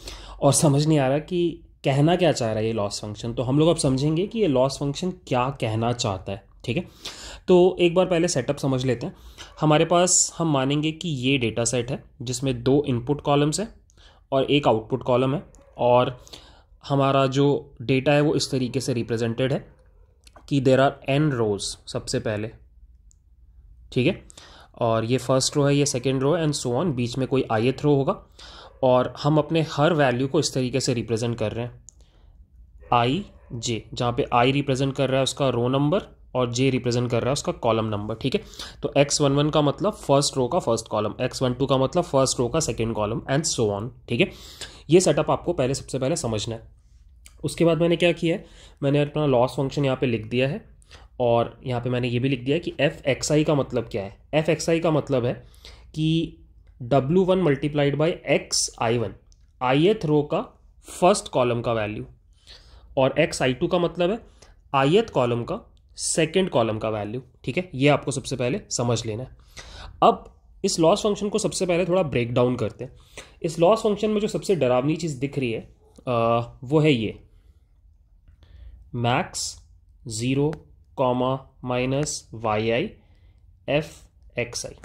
और समझ नहीं आ रहा कि कहना क्या चाह रहा है ये लॉस फंक्शन तो हम लोग अब समझेंगे कि ये लॉस फंक्शन क्या कहना चाहता है ठीक है तो एक बार पहले सेटअप समझ लेते हैं हमारे पास हम मानेंगे कि ये डेटा सेट है जिसमें दो इनपुट कॉलम्स हैं और एक आउटपुट कॉलम है और हमारा जो डेटा है वो इस तरीके से रिप्रेजेंटेड है कि देर आर एन रोज सबसे पहले ठीक है और ये फर्स्ट रो है ये सेकेंड रो है एंड सो ऑन बीच में कोई आयत रो होगा और हम अपने हर वैल्यू को इस तरीके से रिप्रेजेंट कर रहे हैं आई जे जहाँ पे आई रिप्रेजेंट कर रहा है उसका रो नंबर और जे रिप्रेजेंट कर रहा है उसका कॉलम नंबर ठीक है तो एक्स वन वन का मतलब फर्स्ट रो का first column x one two का मतलब फर्स्ट रो का second column and so on ठीक है ये सेटअप आपको पहले सबसे पहले समझना है उसके बाद मैंने क्या किया है मैंने अपना लॉस फंक्शन यहाँ पे लिख दिया है और यहाँ पे मैंने ये भी लिख दिया है कि एफ एक्स आई का मतलब क्या है एफ एक्स आई का मतलब है कि W one multiplied by x i one ith row का फर्स्ट कॉलम का वैल्यू और एक्स आई टू का मतलब है आई एथ कॉलम का सेकेंड कॉलम का वैल्यू ठीक है ये आपको सबसे पहले समझ लेना है अब इस लॉस फंक्शन को सबसे पहले थोड़ा ब्रेक डाउन करते हैं इस लॉस फंक्शन में जो सबसे डरावनी चीज़ दिख रही है आ, वो है ये max zero comma minus Y i f x i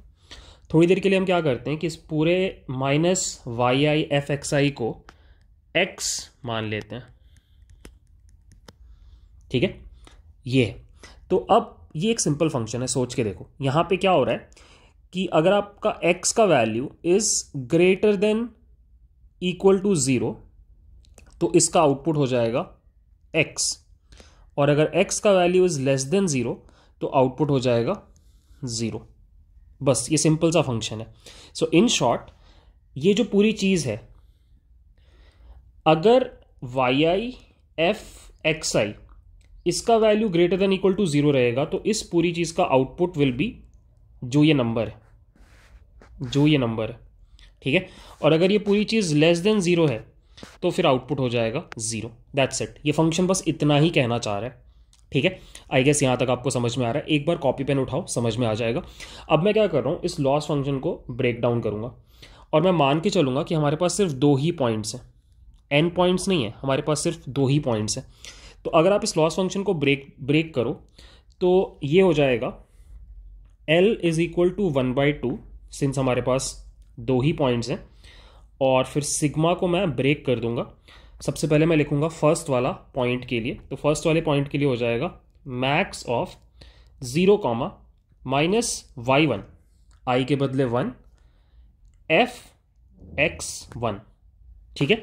थोड़ी देर के लिए हम क्या करते हैं कि इस पूरे minus Y i f x i को एक्स मान लेते हैं ठीक है ये तो अब ये एक सिंपल फंक्शन है सोच के देखो यहाँ पे क्या हो रहा है कि अगर आपका एक्स का value is greater than equal to zero तो इसका आउटपुट हो जाएगा एक्स और अगर एक्स का value is less than zero तो आउटपुट हो जाएगा ज़ीरो बस ये सिंपल सा फंक्शन है सो इन शॉर्ट ये जो पूरी चीज़ है अगर y i f x i इसका value greater than equal to zero रहेगा तो इस पूरी चीज़ का आउटपुट विल बी जो ये नंबर है जो ये नंबर है ठीक है और अगर ये पूरी चीज़ लेस देन ज़ीरो है तो फिर आउटपुट हो जाएगा ज़ीरो दैट्स इट ये फंक्शन बस इतना ही कहना चाह रहा है ठीक है आई गेस यहाँ तक आपको समझ में आ रहा है एक बार कॉपी पेन उठाओ समझ में आ जाएगा अब मैं क्या कर रहा हूँ इस लॉस फंक्शन को ब्रेक डाउन करूँगा और मैं मान के चलूंगा कि हमारे पास सिर्फ दो ही पॉइंट्स हैं एन पॉइंट्स नहीं है हमारे पास सिर्फ दो ही पॉइंट्स हैं तो अगर आप इस लॉस फंक्शन को ब्रेक ब्रेक करो तो ये हो जाएगा L is equal to one by two since हमारे पास दो ही पॉइंट्स हैं और फिर सिग्मा को मैं ब्रेक कर दूंगा सबसे पहले मैं लिखूंगा फर्स्ट वाला पॉइंट के लिए तो फर्स्ट वाले पॉइंट के लिए हो जाएगा max of zero comma minus y one i के बदले वन एफ एक्स वन ठीक है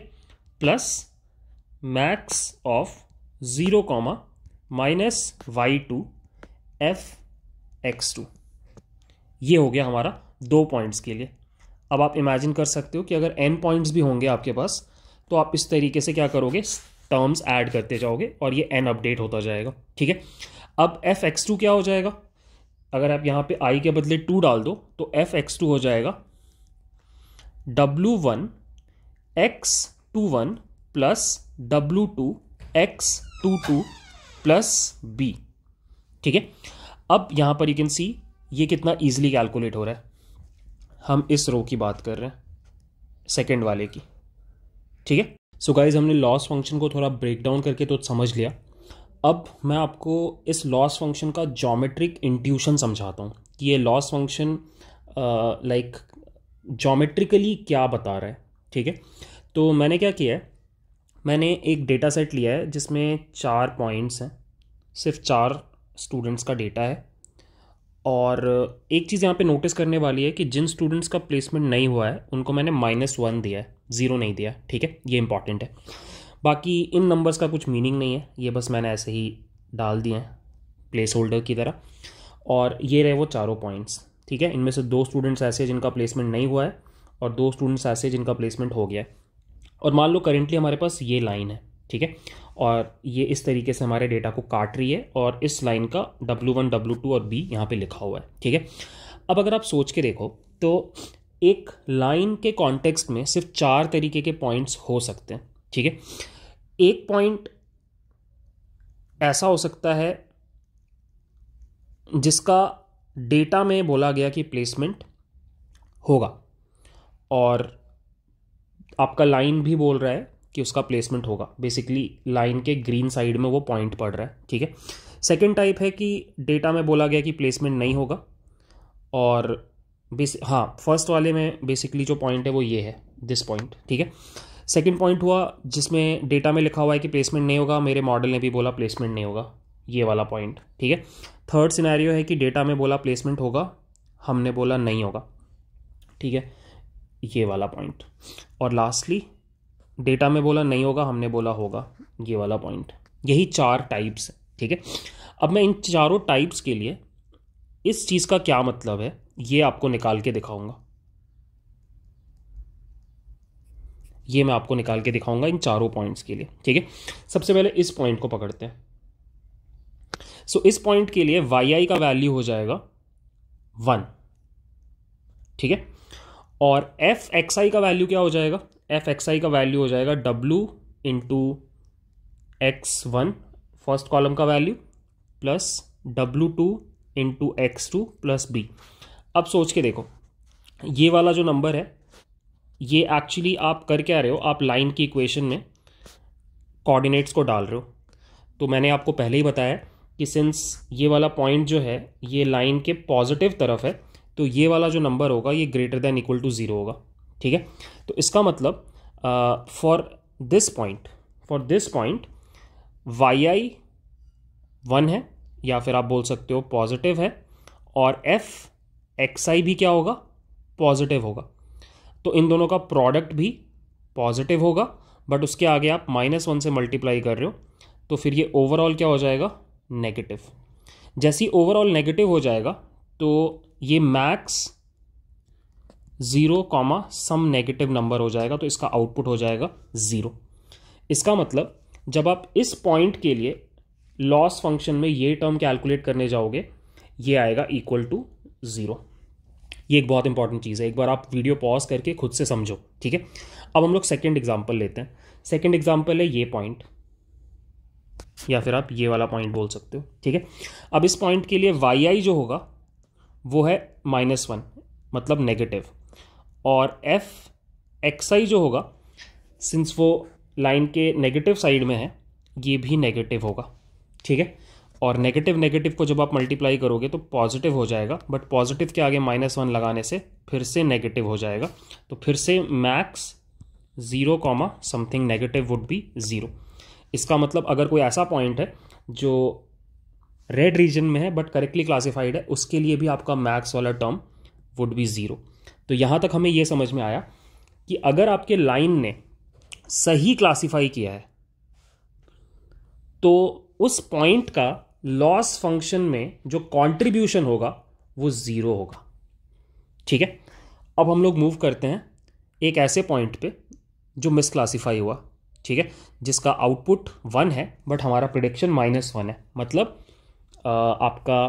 plus max of zero comma minus y two f x two ये हो गया हमारा दो पॉइंट्स के लिए अब आप इमेजिन कर सकते हो कि अगर एन पॉइंट्स भी होंगे आपके पास तो आप इस तरीके से क्या करोगे टर्म्स ऐड करते जाओगे और ये एन अपडेट होता जाएगा ठीक है अब एफ एक्स टू क्या हो जाएगा अगर आप यहाँ पे आई के बदले टू डाल दो तो एफ एक्स टू हो जाएगा W one x to one plus W two X to to plus B ठीक है अब यहां पर यू कैन सी ये कितना ईजिली कैलकुलेट हो रहा है हम इस रो की बात कर रहे हैं सेकेंड वाले की ठीक है सो गाइज हमने लॉस फंक्शन को थोड़ा ब्रेक डाउन करके तो समझ लिया अब मैं आपको इस लॉस फंक्शन का जोमेट्रिक इंट्यूशन समझाता हूँ कि ये लॉस फंक्शन लाइक जोमेट्रिकली क्या बता रहा है ठीक है तो मैंने क्या किया है मैंने एक डेटा सेट लिया है जिसमें चार पॉइंट्स हैं सिर्फ चार स्टूडेंट्स का डेटा है और एक चीज़ यहाँ पे नोटिस करने वाली है कि जिन स्टूडेंट्स का प्लेसमेंट नहीं हुआ है उनको मैंने माइनस वन दिया है ज़ीरो नहीं दिया ठीक है ये इंपॉर्टेंट है बाकी इन नंबर्स का कुछ मीनिंग नहीं है ये बस मैंने ऐसे ही डाल दिए हैं प्लेस होल्डर की तरह और ये रहे वो चारों पॉइंट्स ठीक है इनमें से दो स्टूडेंट्स ऐसे जिनका प्लेसमेंट नहीं हुआ है और दो स्टूडेंट्स ऐसे जिनका प्लेसमेंट हो गया है और मान लो करेंटली हमारे पास ये लाइन है ठीक है और ये इस तरीके से हमारे डेटा को काट रही है और इस लाइन का W1, वन डब्लू टू और बी यहाँ पे लिखा हुआ है ठीक है अब अगर आप सोच के देखो तो एक लाइन के कॉन्टेक्स्ट में सिर्फ चार तरीके के पॉइंट्स हो सकते हैं ठीक है एक पॉइंट ऐसा हो सकता है जिसका डेटा में बोला गया कि प्लेसमेंट होगा और आपका लाइन भी बोल रहा है कि उसका प्लेसमेंट होगा बेसिकली लाइन के ग्रीन साइड में वो पॉइंट पड़ रहा है ठीक है सेकेंड टाइप है कि डेटा में बोला गया कि प्लेसमेंट नहीं होगा और बेस हाँ फर्स्ट वाले में बेसिकली जो पॉइंट है वो ये है दिस पॉइंट ठीक है सेकेंड पॉइंट हुआ जिसमें डेटा में लिखा हुआ है कि प्लेसमेंट नहीं होगा मेरे मॉडल ने भी बोला प्लेसमेंट नहीं होगा ये वाला पॉइंट ठीक है थर्ड सिनेरियो है कि डेटा में बोला प्लेसमेंट होगा हमने बोला नहीं होगा ठीक है ये वाला पॉइंट और लास्टली डेटा में बोला नहीं होगा हमने बोला होगा ये वाला पॉइंट यही चार टाइप्स है ठीक है अब मैं इन चारों टाइप्स के लिए इस चीज़ का क्या मतलब है ये आपको निकाल के दिखाऊंगा ये मैं आपको निकाल के दिखाऊंगा इन चारों पॉइंट्स के लिए ठीक है सबसे पहले इस पॉइंट को पकड़ते हैं सो so, इस पॉइंट के लिए वाई आई का वैल्यू हो जाएगा वन ठीक है और एफ एक्स आई का वैल्यू क्या हो जाएगा एफ एक्स आई का वैल्यू हो जाएगा डब्लू into x one first column का value plus W two into x two plus b अब सोच के देखो ये वाला जो नंबर है ये एक्चुअली आप कर क्या रहे हो आप लाइन की इक्वेशन में कोऑर्डिनेट्स को डाल रहे हो तो मैंने आपको पहले ही बताया कि सिंस ये वाला पॉइंट जो है ये लाइन के पॉजिटिव तरफ है तो ये वाला जो नंबर होगा ये greater than equal to zero होगा ठीक है तो इसका मतलब for this point for this point y i one है या फिर आप बोल सकते हो पॉजिटिव है और एफ एक्स आई भी क्या होगा पॉजिटिव होगा तो इन दोनों का प्रोडक्ट भी पॉजिटिव होगा बट उसके आगे आप माइनस वन से मल्टीप्लाई कर रहे हो तो फिर ये ओवरऑल क्या हो जाएगा नेगेटिव जैसे ही ओवरऑल नेगेटिव हो जाएगा तो ये max zero comma some negative number हो जाएगा तो इसका आउटपुट हो जाएगा ज़ीरो इसका मतलब जब आप इस पॉइंट के लिए लॉस फंक्शन में ये टर्म कैलकुलेट करने जाओगे ये आएगा इक्वल टू ज़ीरो ये एक बहुत इंपॉर्टेंट चीज़ है एक बार आप वीडियो पॉज करके खुद से समझो ठीक है अब हम लोग सेकेंड एग्जाम्पल लेते हैं सेकेंड एग्जाम्पल है ये पॉइंट या फिर आप ये वाला पॉइंट बोल सकते हो ठीक है अब इस पॉइंट के लिए वाई आई जो होगा वो है माइनस वन मतलब नेगेटिव और एफ एक्स आई जो होगा सिंस वो लाइन के नेगेटिव साइड में है ये भी नेगेटिव होगा ठीक है और नेगेटिव नेगेटिव को जब आप मल्टीप्लाई करोगे तो पॉजिटिव हो जाएगा बट पॉजिटिव के आगे माइनस वन लगाने से फिर से नेगेटिव हो जाएगा तो फिर से max zero comma something negative would be zero इसका मतलब अगर कोई ऐसा पॉइंट है जो रेड रीजन में है बट करेक्टली क्लासिफाइड है उसके लिए भी आपका मैक्स वाला टर्म वुड बी ज़ीरो तो यहाँ तक हमें यह समझ में आया कि अगर आपके लाइन ने सही क्लासिफाई किया है तो उस पॉइंट का लॉस फंक्शन में जो कंट्रीब्यूशन होगा वो ज़ीरो होगा ठीक है अब हम लोग मूव करते हैं एक ऐसे पॉइंट पे जो मिस क्लासीफाई हुआ ठीक है जिसका आउटपुट वन है बट हमारा प्रिडिक्शन माइनस वन है मतलब आपका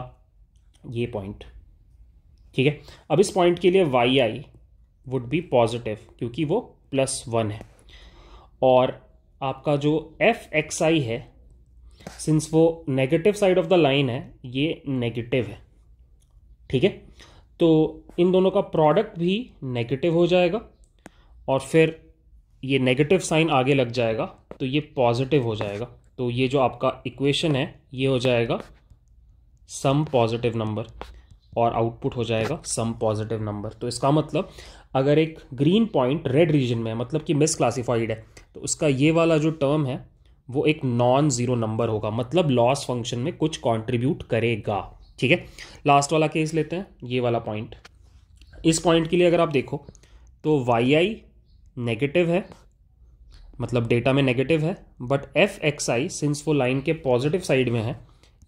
ये पॉइंट ठीक है अब इस पॉइंट के लिए y i would be positive क्योंकि वो प्लस वन है और आपका जो एफ एक्स आई है सिंस वो negative side of the line है ये नेगेटिव है ठीक है तो इन दोनों का प्रोडक्ट भी नेगेटिव हो जाएगा और फिर ये नेगेटिव साइन आगे लग जाएगा तो ये पॉजिटिव हो जाएगा तो ये जो आपका इक्वेशन है ये हो जाएगा सम पॉजिटिव नंबर और आउटपुट हो जाएगा सम पॉजिटिव नंबर तो इसका मतलब अगर एक ग्रीन पॉइंट रेड रीजन में है मतलब कि मिस क्लासीफाइड है तो उसका ये वाला जो टर्म है वो एक नॉन ज़ीरो नंबर होगा मतलब लॉस फंक्शन में कुछ कंट्रीब्यूट करेगा ठीक है लास्ट वाला केस लेते हैं ये वाला पॉइंट इस पॉइंट के लिए अगर आप देखो तो वाई आई नेगेटिव है मतलब डेटा में नेगेटिव है but f x i since वो लाइन के पॉजिटिव साइड में है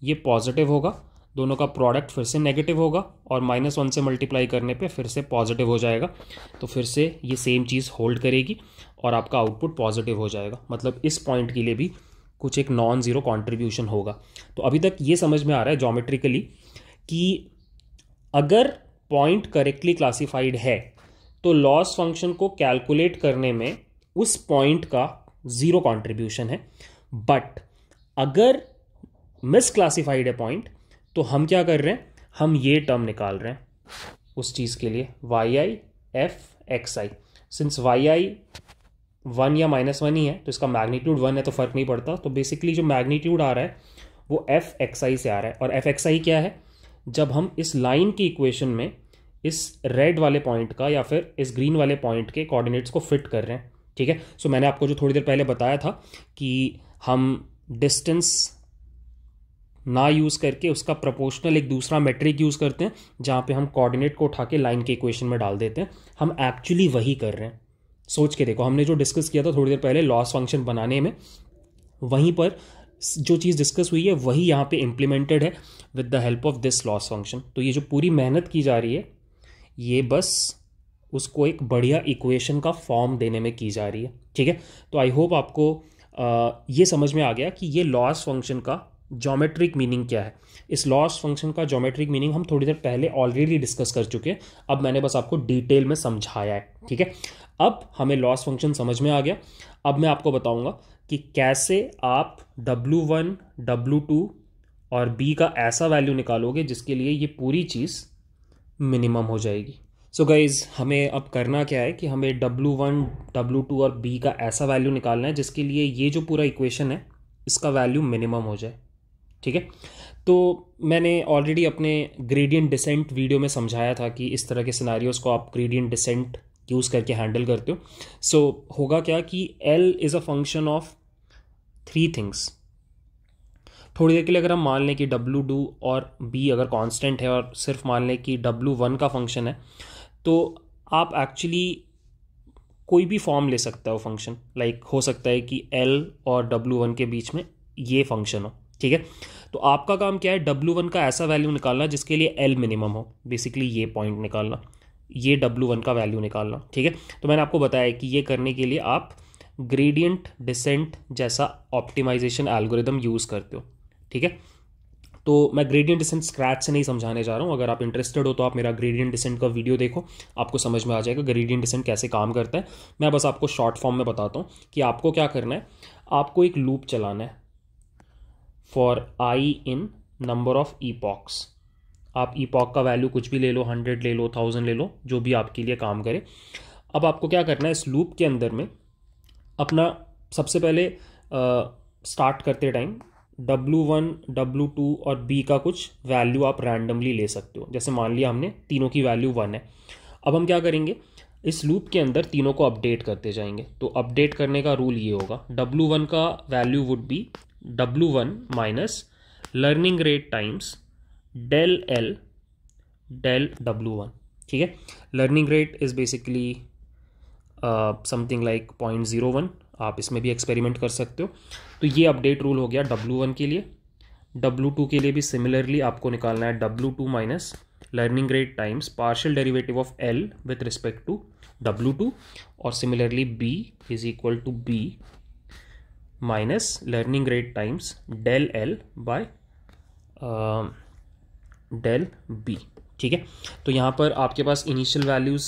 ये पॉजिटिव होगा दोनों का प्रोडक्ट फिर से नेगेटिव होगा और माइनस वन से मल्टीप्लाई करने पे फिर से पॉजिटिव हो जाएगा तो फिर से ये सेम चीज़ होल्ड करेगी और आपका आउटपुट पॉजिटिव हो जाएगा मतलब इस पॉइंट के लिए भी कुछ एक नॉन ज़ीरो कॉन्ट्रीब्यूशन होगा तो अभी तक ये समझ में आ रहा है जोमेट्रिकली कि अगर पॉइंट करेक्टली क्लासीफाइड है तो लॉस फंक्शन को कैलकुलेट करने में उस पॉइंट का ज़ीरो कॉन्ट्रीब्यूशन है बट अगर मिस क्लासीफाइड है पॉइंट तो हम क्या कर रहे हैं हम ये टर्म निकाल रहे हैं उस चीज़ के लिए y i f x i since y i one या माइनस वन ही है तो इसका मैग्नीट्यूड वन है तो फ़र्क नहीं पड़ता तो बेसिकली जो मैग्नीट्यूड आ रहा है वो एफ एक्स आई से आ रहा है और एफ एक्स आई क्या है जब हम इस लाइन की इक्वेशन में इस रेड वाले पॉइंट का या फिर इस ग्रीन वाले पॉइंट के कोऑर्डिनेट्स को फिट कर रहे हैं ठीक है सो so, मैंने आपको जो थोड़ी देर पहले बताया था कि हम डिस्टेंस ना यूज़ करके उसका प्रोपोर्शनल एक दूसरा मेट्रिक यूज़ करते हैं जहाँ पे हम कोऑर्डिनेट को उठा के लाइन के इक्वेशन में डाल देते हैं हम एक्चुअली वही कर रहे हैं सोच के देखो हमने जो डिस्कस किया था थोड़ी देर पहले लॉस फंक्शन बनाने में वहीं पर जो चीज़ डिस्कस हुई है वही यहाँ पे इम्प्लीमेंटेड है with the help of this loss function तो ये जो पूरी मेहनत की जा रही है ये बस उसको एक बढ़िया इक्वेशन का फॉर्म देने में की जा रही है ठीक है तो आई होप आपको आ, ये समझ में आ गया कि ये लॉस फंक्शन का जोमेट्रिक मीनिंग क्या है इस लॉस फंक्शन का जोमेट्रिक मीनिंग हम थोड़ी देर पहले ऑलरेडी डिस्कस कर चुके हैं अब मैंने बस आपको डिटेल में समझाया है ठीक है अब हमें लॉस फंक्शन समझ में आ गया अब मैं आपको बताऊंगा कि कैसे आप W1, W2 और B का ऐसा वैल्यू निकालोगे जिसके लिए ये पूरी चीज़ मिनिमम हो जाएगी सो so गाइज़ हमें अब करना क्या है कि हमें W1, W2 और B का ऐसा वैल्यू निकालना है जिसके लिए ये जो पूरा इक्वेशन है इसका वैल्यू मिनिमम हो जाए ठीक है तो मैंने ऑलरेडी अपने ग्रेडियंट डिसेंट वीडियो में समझाया था कि इस तरह के सिनारियोज़ को आप ग्रेडियंट डिसेंट यूज़ करके हैंडल करते हो सो so, होगा क्या कि L is a function of three things थोड़ी देर के लिए अगर हम मान लें कि डब्लू डू और बी अगर कांस्टेंट है और सिर्फ मान लें कि डब्लू वन का फंक्शन है तो आप एक्चुअली कोई भी फॉर्म ले सकता है वो फंक्शन लाइक हो सकता है कि एल और डब्लू वन के बीच में ये फंक्शन हो ठीक है तो आपका काम क्या है डब्ल्यू वन का ऐसा वैल्यू निकालना जिसके लिए एल मिनिमम हो बेसिकली ये पॉइंट निकालना ये डब्ल्यू वन का वैल्यू निकालना ठीक है तो मैंने आपको बताया कि ये करने के लिए आप ग्रेडियंट डिसेंट जैसा ऑप्टिमाइजेशन एल्गोरिदम यूज़ करते हो ठीक है तो मैं ग्रेडियंट डिसेंट स्क्रैच से नहीं समझाने जा रहा हूँ अगर आप इंटरेस्टेड हो तो आप मेरा ग्रेडियंट डिसेंट का वीडियो देखो आपको समझ में आ जाएगा ग्रेडियंट डिसेंट कैसे काम करता है मैं बस आपको शॉर्ट फॉर्म में बताता हूँ कि आपको क्या करना है आपको एक लूप चलाना है for i in number of epochs आप ईपॉक का वैल्यू कुछ भी ले लो हंड्रेड ले लो थाउजेंड ले लो जो भी आपके लिए काम करे अब आपको क्या करना है इस लूप के अंदर में अपना सबसे पहले स्टार्ट करते time W one W two और बी का कुछ वैल्यू आप रैंडमली ले सकते हो जैसे मान लिया हमने तीनों की वैल्यू वन है अब हम क्या करेंगे इस लूप के अंदर तीनों को अपडेट करते जाएंगे तो अपडेट करने का रूल ये होगा डब्ल्यू वन का value would be W one minus learning rate times del L del डब्लू वन ठीक है learning rate is basically something like point zero one आप इसमें भी एक्सपेरिमेंट कर सकते हो तो ये अपडेट रूल हो गया डब्लू वन के लिए डब्लू टू के लिए भी सिमिलरली आपको निकालना है W two minus learning rate times partial derivative of L with respect to W two और similarly B is equal to be minus learning rate times del L by del um, B ठीक है तो यहाँ पर आपके पास initial values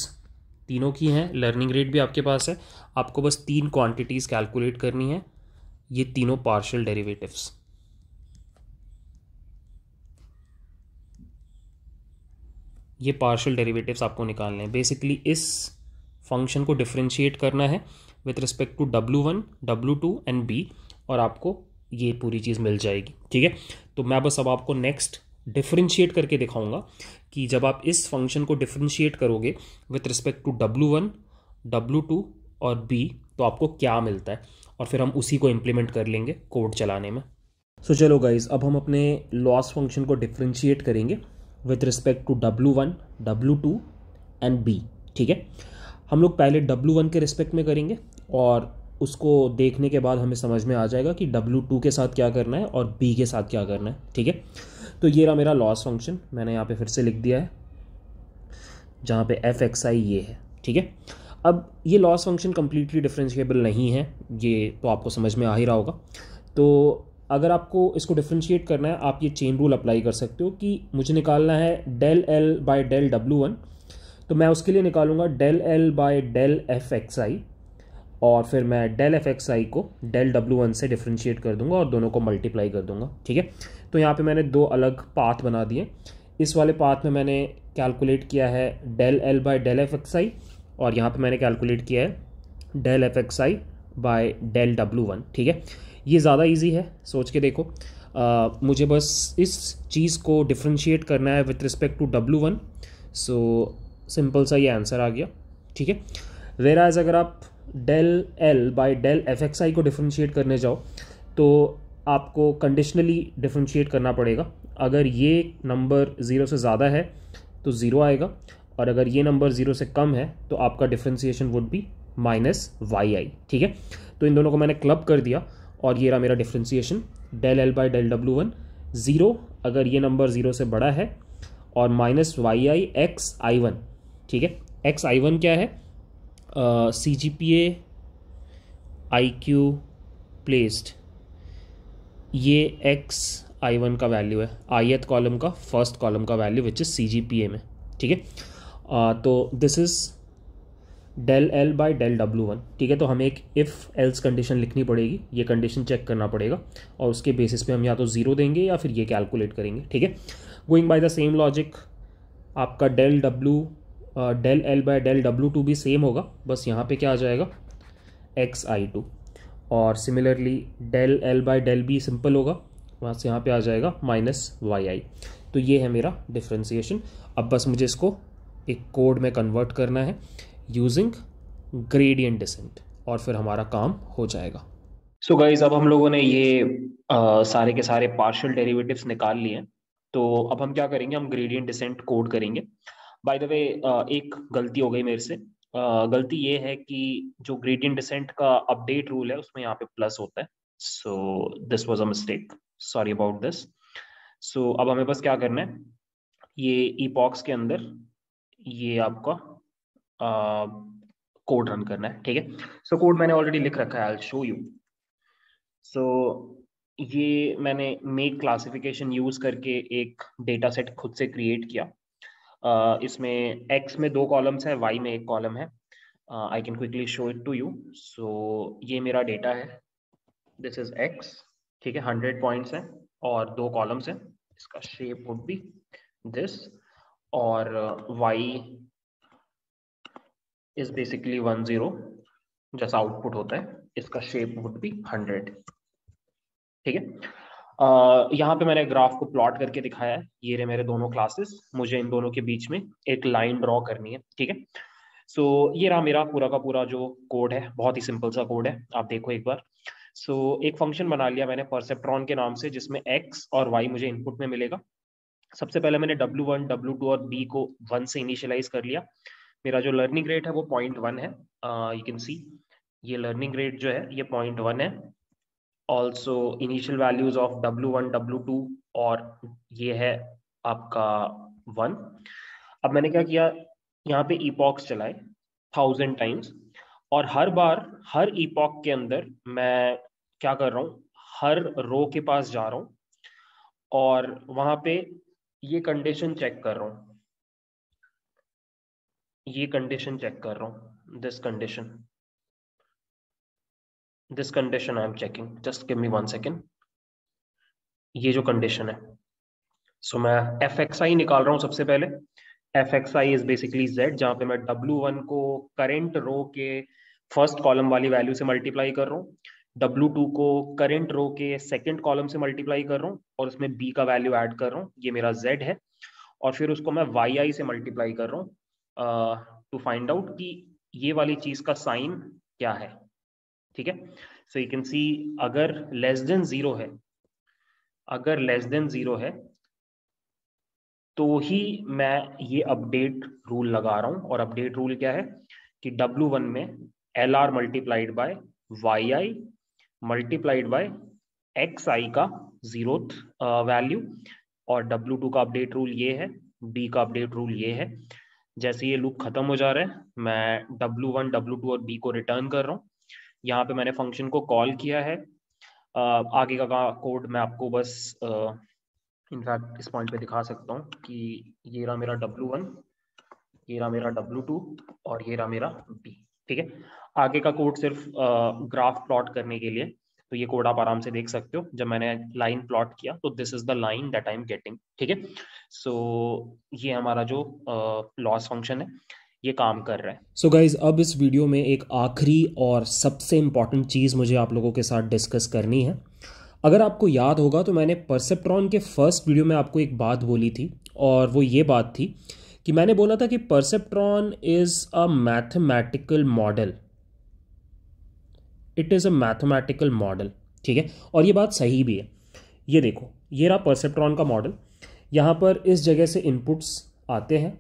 तीनों की हैं लर्निंग रेट भी आपके पास है आपको बस तीन क्वांटिटीज़ कैलकुलेट करनी है ये तीनों पार्शियल डेरिवेटिव्स ये पार्शियल डेरिवेटिव्स आपको निकालने हैं बेसिकली इस फंक्शन को डिफ्रेंशिएट करना है विथ रिस्पेक्ट टू डब्ल्यू one W two and B और आपको ये पूरी चीज़ मिल जाएगी ठीक है तो मैं बस अब आपको नेक्स्ट डिफ्रेंशिएट करके दिखाऊंगा कि जब आप इस फंक्शन को डिफ्रेंशिएट करोगे with respect to W one W two और बी तो आपको क्या मिलता है और फिर हम उसी को इम्प्लीमेंट कर लेंगे कोड चलाने में सो so, चलो गाइज अब हम अपने लॉस फंक्शन को डिफ्रेंशिएट करेंगे विथ रिस्पेक्ट टू डब्ल्यू one W two and B ठीक है हम लोग पहले डब्लू वन के रिस्पेक्ट में करेंगे और उसको देखने के बाद हमें समझ में आ जाएगा कि डब्लू टू के साथ क्या करना है और बी के साथ क्या करना है ठीक है तो ये रहा मेरा लॉस फंक्शन मैंने यहाँ पे फिर से लिख दिया है जहाँ पे एफ एक्स आई ये है ठीक है अब ये लॉस फंक्शन कम्प्लीटली डिफ्रेंशिएबल नहीं है ये तो आपको समझ में आ ही रहा होगा तो अगर आपको इसको डिफ्रेंशिएट करना है आप ये चेन रूल अप्लाई कर सकते हो कि मुझे निकालना है डेल एल बाय डेल डब्लू वन तो मैं उसके लिए निकालूंगा del L by del f x i और फिर मैं डेल एफ एक्स आई को डेल डब्ल्यू वन से डिफ्रेंशिएट कर दूंगा और दोनों को मल्टीप्लाई कर दूंगा ठीक है तो यहाँ पे मैंने दो अलग पाथ बना दिए इस वाले पाथ में मैंने कैलकुलेट किया है del L by del f x i और यहाँ पे मैंने कैलकुलेट किया है del f x i by del डब्ल्यू वन ठीक है ये ज़्यादा ईजी है सोच के देखो आ, मुझे बस इस चीज़ को डिफ्रेंशिएट करना है विथ रिस्पेक्ट टू डब्ल्यू वन सो सिंपल सा ये आंसर आ गया ठीक है वेर एज अगर आप del L by del f x i को डिफ्रेंशिएट करने जाओ तो आपको कंडीशनली डिफ्रेंशिएट करना पड़ेगा अगर ये नंबर ज़ीरो से ज़्यादा है तो ज़ीरो आएगा और अगर ये नंबर ज़ीरो से कम है तो आपका differentiation would be minus Y i ठीक है तो इन दोनों को मैंने क्लब कर दिया और ये रहा मेरा differentiation del L by del डब्ल्यू वन ज़ीरो अगर ये नंबर ज़ीरो से बड़ा है और minus Y i x i one ठीक है एक्स आई वन क्या है C G P A I Q placed ये एक्स आई वन का वैल्यू है आई एथ कॉलम का फर्स्ट कॉलम का value which is C G P A में ठीक है uh, तो this is del L by del डब्ल्यू वन ठीक है तो हमें एक इफ़ एल्स कंडीशन लिखनी पड़ेगी ये कंडीशन चेक करना पड़ेगा और उसके बेसिस पे हम या तो ज़ीरो देंगे या फिर ये कैलकुलेट करेंगे ठीक है going by the same logic आपका del W del L by del W two भी सेम होगा बस यहाँ पे क्या आ जाएगा एक्स आई टू और similarly del L by del B simple होगा वहाँ से यहाँ पे आ जाएगा माइनस वाई आई तो ये है मेरा डिफ्रेंसीशन अब बस मुझे इसको एक कोड में कन्वर्ट करना है यूजिंग ग्रेडियंट डिसेंट और फिर हमारा काम हो जाएगा सो so गाइज अब हम लोगों ने ये आ, सारे के सारे पार्शल डेरिवेटिव्स निकाल लिए तो अब हम क्या करेंगे हम ग्रेडियंट डिसेंट कोड करेंगे बाय द वे एक गलती हो गई मेरे से uh, गलती ये है कि जो ग्रेडियंट डिसेंट का अपडेट रूल है उसमें यहाँ पे प्लस होता है so this was a mistake sorry about this so अब हमें बस क्या करना है ये ईपॉक्स के अंदर ये आपका कोड uh, रन करना है ठीक है सो so, कोड मैंने ऑलरेडी लिख रखा है आई शो यू सो ये मैंने मेक क्लासिफिकेशन यूज करके एक डेटा सेट खुद से क्रिएट किया इसमें एक्स में दो कॉलम्स है वाई में एक कॉलम है I can quickly show it to you so ये मेरा डेटा है दिस इज एक्स ठीक है हंड्रेड पॉइंट्स है और दो कॉलम्स हैं इसका शेप वुड बी दिस और y is basically one zero जैसा आउटपुट होता है इसका शेप वुड बी हंड्रेड ठीक है यहाँ पे मैंने ग्राफ को प्लॉट करके दिखाया है ये रहे मेरे दोनों क्लासेस मुझे इन दोनों के बीच में एक लाइन ड्रॉ करनी है ठीक है सो so, ये रहा मेरा पूरा का पूरा जो कोड है बहुत ही सिंपल सा कोड है आप देखो एक बार सो so, एक फंक्शन बना लिया मैंने परसेप्ट्रॉन के नाम से जिसमें एक्स और वाई मुझे इनपुट में मिलेगा सबसे पहले मैंने डब्ल्यू वन डब्ल्यू टू और बी को वन से इनिशियलाइज कर लिया मेरा जो लर्निंग रेट है वो पॉइंट वन है यू कैन सी ये लर्निंग रेट जो है ये पॉइंट वन है also initial values of W one W two और ये है आपका वन अब मैंने क्या किया यहाँ पे ईपॉक्स चलाए थाउजेंड टाइम्स और हर बार हर ईपॉक के अंदर मैं क्या कर रहा हूँ हर रो के पास जा रहा हूँ और वहाँ पे ये कंडीशन चेक कर रहा हूँ ये कंडीशन चेक कर रहा हूँ this condition this condition I am checking just give me one second ये जो कंडीशन है सो so, मैं एफ एक्स आई निकाल रहा हूँ सबसे पहले f x i is basically z जहाँ पे मैं डब्ल्यू वन को करेंट रो के फर्स्ट कॉलम वाली वैल्यू से मल्टीप्लाई कर रहा हूँ डब्ल्यू टू को करेंट रो के सेकेंड कॉलम से मल्टीप्लाई कर रहा हूँ और उसमें बी का वैल्यू ऐड कर रहा हूँ ये मेरा जेड है और फिर उसको मैं वाई आई से मल्टीप्लाई कर रहा हूँ टू फाइंड आउट कि ये वाली चीज़ का साइन क्या है ठीक है सो यू कैन सी अगर लेस देन जीरो है अगर लेस देन जीरो है तो ही मैं ये अपडेट रूल लगा रहा हूं और अपडेट रूल क्या है कि डब्ल्यू वन में L R multiplied by Y I multiplied by X I का जीरो वैल्यू uh, और डब्ल्यू टू का अपडेट रूल ये है बी का अपडेट रूल ये है जैसे ये लुक खत्म हो जा रहा है मैं डब्ल्यू वन डब्ल्यू टू और बी को रिटर्न कर रहा हूँ यहाँ पे मैंने फंक्शन को कॉल किया है आगे का कोड मैं आपको बस इनफैक्ट इस पॉइंट पे दिखा सकता हूँ कि ये रहा मेरा डब्लू वन ये रहा मेरा डब्लू टू और ये रहा मेरा बी ठीक है आगे का कोड सिर्फ ग्राफ प्लॉट करने के लिए तो ये कोड आप आराम से देख सकते हो जब मैंने लाइन प्लॉट किया तो this is the line that I am getting ठीक है सो ये हमारा जो लॉस फंक्शन है ये काम कर रहा है सो so गाइज अब इस वीडियो में एक आखिरी और सबसे इम्पॉर्टेंट चीज़ मुझे आप लोगों के साथ डिस्कस करनी है अगर आपको याद होगा तो मैंने परसेप्ट्रॉन के फर्स्ट वीडियो में आपको एक बात बोली थी और वो ये बात थी कि मैंने बोला था कि perceptron is a mathematical model it is a mathematical model ठीक है और ये बात सही भी है ये देखो ये रहा परसेप्ट्रॉन का मॉडल यहाँ पर इस जगह से इनपुट्स आते हैं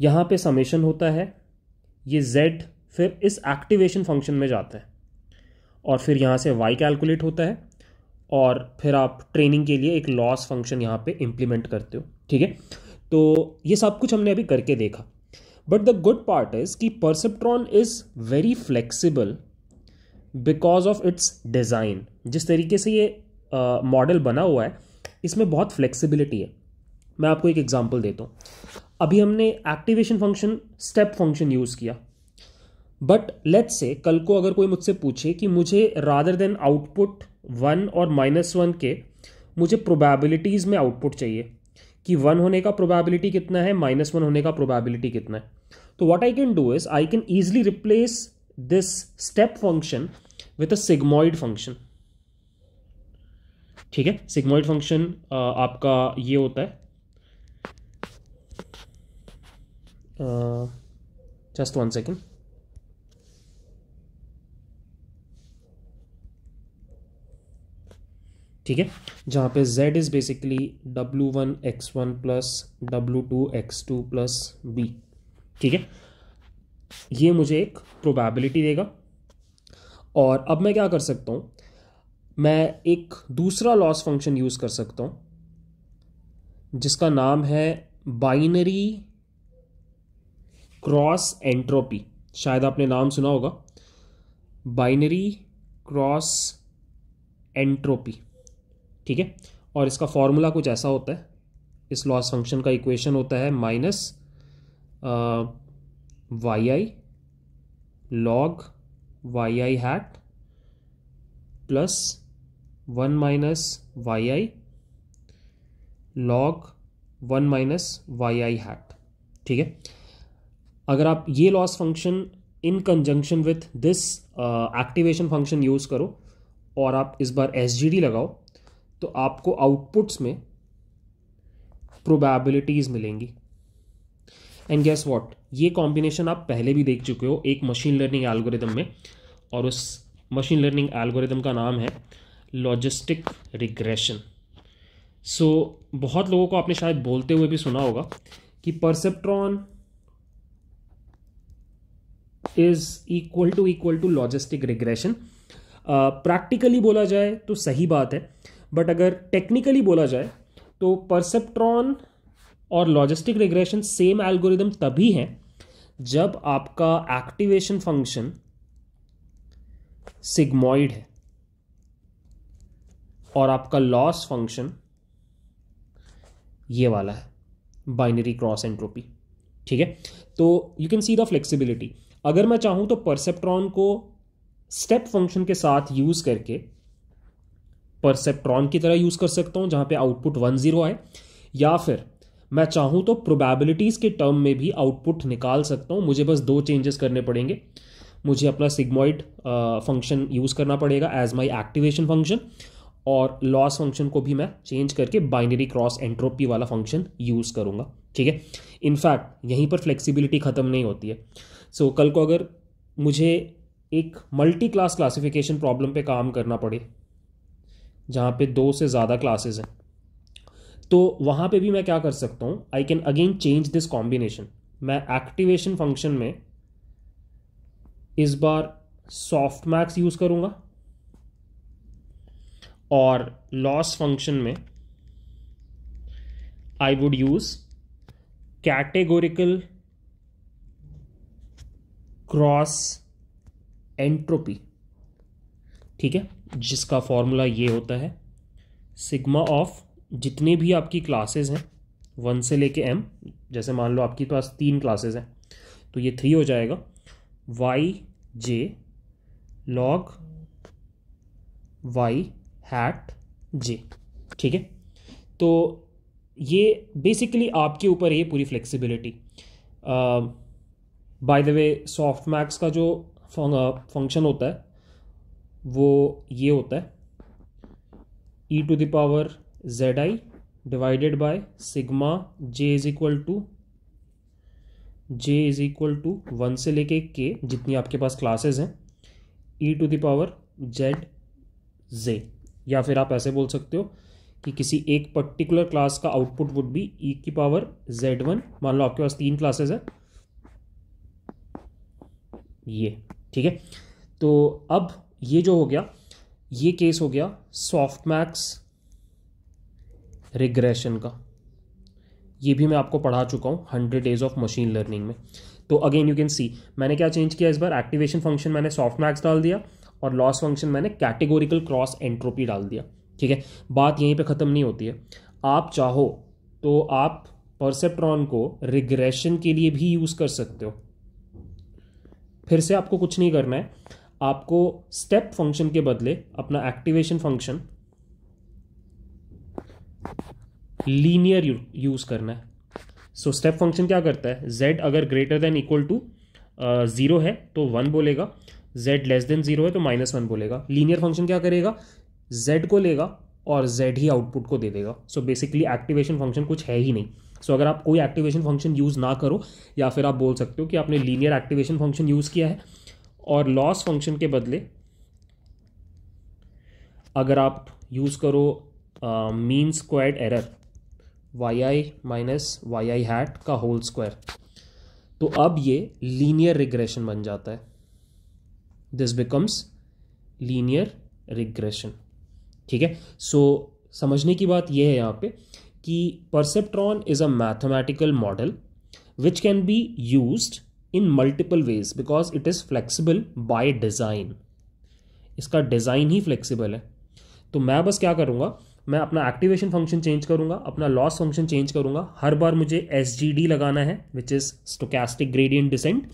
यहाँ पे समेशन होता है ये z फिर इस एक्टिवेशन फंक्शन में जाता है और फिर यहाँ से y कैलकुलेट होता है और फिर आप ट्रेनिंग के लिए एक लॉस फंक्शन यहाँ पे इम्प्लीमेंट करते हो ठीक है तो ये सब कुछ हमने अभी करके देखा but the good part is कि perceptron is very flexible because of its design जिस तरीके से ये मॉडल uh, बना हुआ है इसमें बहुत फ्लेक्सिबिलिटी है मैं आपको एक एग्जाम्पल देता हूँ अभी हमने activation function step function use किया बट लेट्स से कल को अगर कोई मुझसे पूछे कि मुझे रादर देन आउटपुट वन और माइनस वन के मुझे प्रोबेबिलिटीज़ में आउटपुट चाहिए कि वन होने का प्रोबेबिलिटी कितना है माइनस वन होने का प्रोबेबिलिटी कितना है तो what I can do is I can easily replace this step function with a sigmoid function ठीक है सिग्मॉइड फंक्शन uh, आपका ये होता है uh, just one second ठीक है जहाँ पे z is basically w1 one X one plus W two X two plus B ठीक है ये मुझे एक प्रोबेबिलिटी देगा और अब मैं क्या कर सकता हूँ मैं एक दूसरा लॉस फंक्शन यूज़ कर सकता हूँ जिसका नाम है बाइनरी क्रॉस एंट्रोपी शायद आपने नाम सुना होगा बाइनरी क्रॉस एंट्रोपी ठीक है और इसका फॉर्मूला कुछ ऐसा होता है इस लॉस फंक्शन का इक्वेशन होता है minus Y I log Y I hat plus one minus Y I log one minus Y I hat ठीक है अगर आप ये loss function in conjunction with this activation function use करो और आप इस बार एस लगाओ तो आपको आउटपुट्स में प्रोबेबिलिटीज़ मिलेंगी एंड गेस व्हाट ये कॉम्बिनेशन आप पहले भी देख चुके हो एक मशीन लर्निंग एल्गोरिदम में और उस मशीन लर्निंग एल्गोरिदम का नाम है लॉजिस्टिक रिग्रेशन सो बहुत लोगों को आपने शायद बोलते हुए भी सुना होगा कि perceptron is equal to equal to logistic regression practically बोला जाए तो सही बात है बट अगर टेक्निकली बोला जाए तो परसेप्ट्रॉन और लॉजिस्टिक रिग्रेशन सेम एल्गोरिदम तभी है जब आपका एक्टिवेशन फंक्शन सिग्मोइड है और आपका लॉस फंक्शन ये वाला है बाइनरी क्रॉस एंट्रोपी ठीक है तो you can see the flexibility अगर मैं चाहूँ तो परसेप्ट्रॉन को स्टेप फंक्शन के साथ यूज़ करके परसेप्ट्रॉन की तरह यूज़ कर सकता हूँ जहाँ पे आउटपुट वन जीरो आए या फिर मैं चाहूँ तो प्रोबेबिलिटीज़ के टर्म में भी आउटपुट निकाल सकता हूँ मुझे बस दो चेंजेस करने पड़ेंगे मुझे अपना सिग्मोइड फंक्शन यूज़ करना पड़ेगा एज माई एक्टिवेशन फंक्शन और लॉस फंक्शन को भी मैं चेंज करके बाइनरी क्रॉस एंट्रोपी वाला फंक्शन यूज़ करूँगा ठीक है इनफैक्ट यहीं पर फ्लेक्सिबिलिटी ख़त्म नहीं होती है सो so, कल को अगर मुझे एक मल्टी क्लास क्लासिफिकेशन प्रॉब्लम पे काम करना पड़े जहाँ पे दो से ज़्यादा क्लासेस हैं तो वहाँ पे भी मैं क्या कर सकता हूँ I can again change this combination मैं एक्टिवेशन फंक्शन में इस बार सॉफ्ट मैक्स यूज़ करूँगा और लॉस फंक्शन में I would use categorical cross entropy ठीक है जिसका फॉर्मूला ये होता है सिग्मा ऑफ जितने भी आपकी क्लासेस हैं वन से लेके एम जैसे मान लो आपके पास तीन क्लासेस हैं तो ये थ्री हो जाएगा Y J log Y hat J ठीक है तो ये बेसिकली आपके ऊपर ये पूरी flexibility by the way softmax का जो फंक्शन uh, होता है वो ये होता है E to the power Z I divided by sigma J is equal to J is equal to one से लेके के जितनी आपके पास क्लासेस हैं E to the power Z J या फिर आप ऐसे बोल सकते हो कि किसी एक पर्टिकुलर क्लास का आउटपुट वुड बी ई की पावर जेड वन मान लो आपके पास तीन क्लासेस हैं ये ठीक है तो अब ये जो हो गया ये केस हो गया सॉफ्ट मैक्स रिग्रेशन का ये भी मैं आपको पढ़ा चुका हूँ hundred days of machine learning में तो अगेन यू कैन सी मैंने क्या चेंज किया इस बार एक्टिवेशन फंक्शन मैंने सॉफ्ट मैक्स डाल दिया और लॉस फंक्शन मैंने कैटेगोरिकल क्रॉस एंट्रोपी डाल दिया ठीक है बात यहीं पे ख़त्म नहीं होती है आप चाहो तो आप परसेप्ट्रॉन को रिग्रेशन के लिए भी यूज़ कर सकते हो फिर से आपको कुछ नहीं करना है आपको स्टेप फंक्शन के बदले अपना एक्टिवेशन फंक्शन लीनियर यूज करना है सो स्टेप फंक्शन क्या करता है z अगर greater than equal to zero है तो वन बोलेगा z लेस देन ज़ीरो है तो माइनस वन बोलेगा लीनियर फंक्शन क्या करेगा z को लेगा और z ही आउटपुट को दे देगा सो बेसिकली एक्टिवेशन फंक्शन कुछ है ही नहीं सो so, अगर आप कोई एक्टिवेशन फंक्शन यूज़ ना करो या फिर आप बोल सकते हो कि आपने लीनियर एक्टिवेशन फंक्शन यूज़ किया है और लॉस फंक्शन के बदले अगर आप यूज़ करो मीन स्क्वायर्ड एरर वाई आई माइनस वाई आई हैट का होल स्क्वायर तो अब ये लीनियर रिग्रेशन बन जाता है दिस बिकम्स लीनियर रिग्रेशन ठीक है सो so, समझने की बात यह है यहाँ पे कि perceptron is a mathematical model which can be use in multiple ways because it is flexible by design इसका डिज़ाइन ही फ्लेक्सिबल है तो मैं बस क्या करूँगा मैं अपना एक्टिवेशन फंक्शन चेंज करूँगा अपना लॉस फंक्शन चेंज करूँगा हर बार मुझे एस लगाना है which is stochastic gradient descent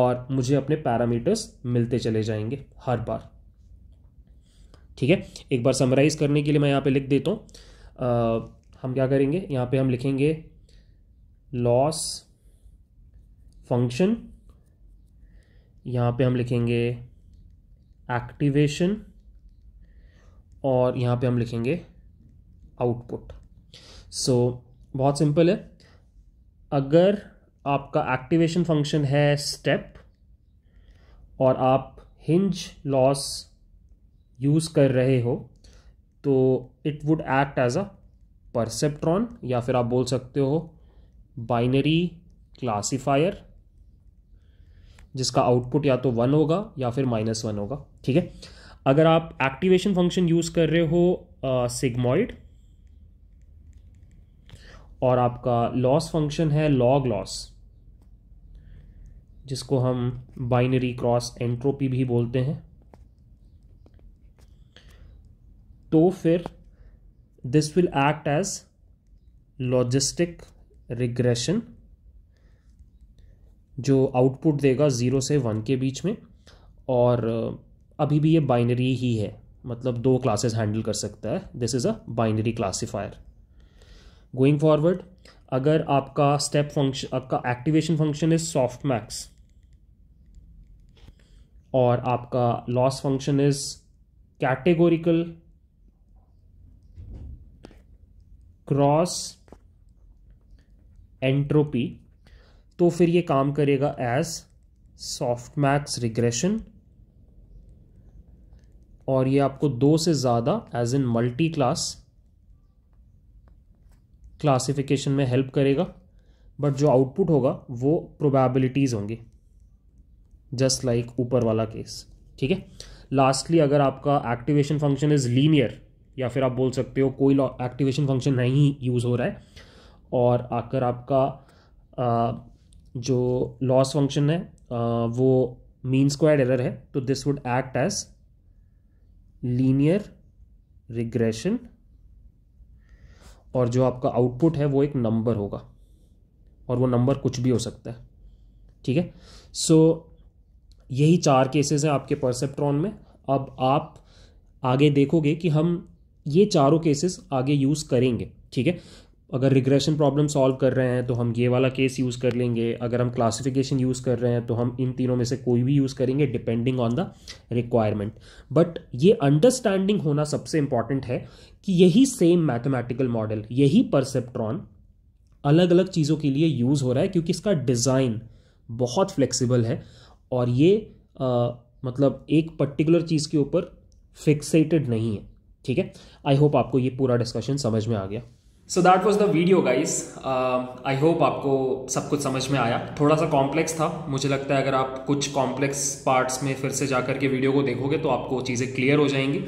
और मुझे अपने पैरामीटर्स मिलते चले जाएंगे हर बार ठीक है एक बार समराइज करने के लिए मैं यहाँ पे लिख देता हूँ हम क्या करेंगे यहाँ पे हम लिखेंगे लॉस फंक्शन यहाँ पे हम लिखेंगे एक्टिवेशन और यहाँ पे हम लिखेंगे आउटपुट सो so, बहुत सिंपल है अगर आपका एक्टिवेशन फंक्शन है स्टेप और आप हिंज लॉस यूज़ कर रहे हो तो it would act as a perceptron या फिर आप बोल सकते हो बाइनरी क्लासीफायर जिसका आउटपुट या तो वन होगा या फिर माइनस वन होगा ठीक है अगर आप एक्टिवेशन फंक्शन यूज कर रहे हो सिग्मॉइड और आपका लॉस फंक्शन है लॉग लॉस जिसको हम बाइनरी क्रॉस एंट्रोपी भी बोलते हैं तो फिर this will act as logistic regression जो आउटपुट देगा ज़ीरो से वन के बीच में और अभी भी ये बाइनरी ही है मतलब दो क्लासेस हैंडल कर सकता है this is a binary classifier going forward अगर आपका स्टेप फंक्शन आपका activation function is softmax और आपका loss function is categorical cross entropy तो फिर ये काम करेगा एज सॉफ्ट मैक्स रिग्रेशन और ये आपको दो से ज़्यादा as in multi class classification में हेल्प करेगा बट जो आउटपुट होगा वो प्रोबेबिलिटीज़ होंगी जस्ट लाइक ऊपर वाला केस ठीक है लास्टली अगर आपका एक्टिवेशन फंक्शन इज़ लीनियर या फिर आप बोल सकते हो कोई एक्टिवेशन फंक्शन नहीं यूज़ हो रहा है और आकर आपका आ, जो लॉस फंक्शन है आ, वो मीन स्क्वायर एरर है तो this would act as linear regression और जो आपका आउटपुट है वो एक नंबर होगा और वो नंबर कुछ भी हो सकता है ठीक है सो यही चार केसेस हैं आपके परसेप्ट्रॉन में अब आप आगे देखोगे कि हम ये चारों केसेस आगे यूज़ करेंगे ठीक है अगर रिग्रेशन प्रॉब्लम सॉल्व कर रहे हैं तो हम ये वाला केस यूज़ कर लेंगे अगर हम क्लासिफिकेशन यूज़ कर रहे हैं तो हम इन तीनों में से कोई भी यूज़ करेंगे depending on the requirement but ये अंडरस्टैंडिंग होना सबसे इंपॉर्टेंट है कि यही सेम मैथमेटिकल मॉडल यही परसेप्ट्रॉन अलग अलग चीज़ों के लिए यूज़ हो रहा है क्योंकि इसका डिज़ाइन बहुत फ्लेक्सिबल है और ये आ, मतलब एक पर्टिकुलर चीज़ के ऊपर फिक्सेटेड नहीं है ठीक है आई होप आपको ये पूरा डिस्कशन समझ में आ गया so that was the video guys I hope आपको सब कुछ समझ में आया थोड़ा सा कॉम्प्लेक्स था मुझे लगता है अगर आप कुछ कॉम्प्लेक्स पार्ट्स में फिर से जाकर के वीडियो को देखोगे तो आपको चीज़ें क्लियर हो जाएंगी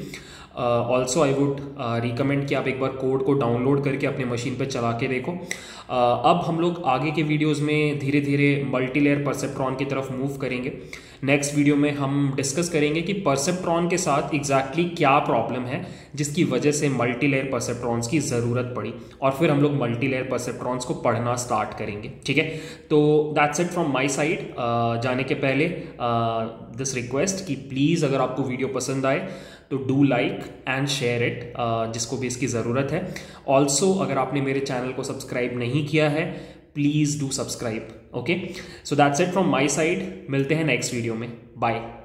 ऑल्सो आई वुड रिकमेंड कि आप एक बार कोड को डाउनलोड करके अपने मशीन पर चला के देखो uh, अब हम लोग आगे के वीडियोज़ में धीरे धीरे मल्टी लेयर परसेप्ट्रॉन की तरफ मूव करेंगे नेक्स्ट वीडियो में हम डिस्कस करेंगे कि परसेप्ट्रॉन के साथ एग्जैक्टली exactly क्या प्रॉब्लम है जिसकी वजह से मल्टी लेयर परसेप्ट्रॉन्स की ज़रूरत पड़ी और फिर हम लोग मल्टी लेयर परसेप्ट्रॉन्स को पढ़ना स्टार्ट करेंगे ठीक है तो that's it from my side जाने के पहले दिस रिक्वेस्ट कि प्लीज़ अगर आपको वीडियो पसंद आए तो do like and share it जिसको भी इसकी ज़रूरत है ऑल्सो अगर आपने मेरे चैनल को सब्सक्राइब नहीं किया है please do subscribe okay so that's it from my side मिलते हैं नेक्स्ट वीडियो में बाय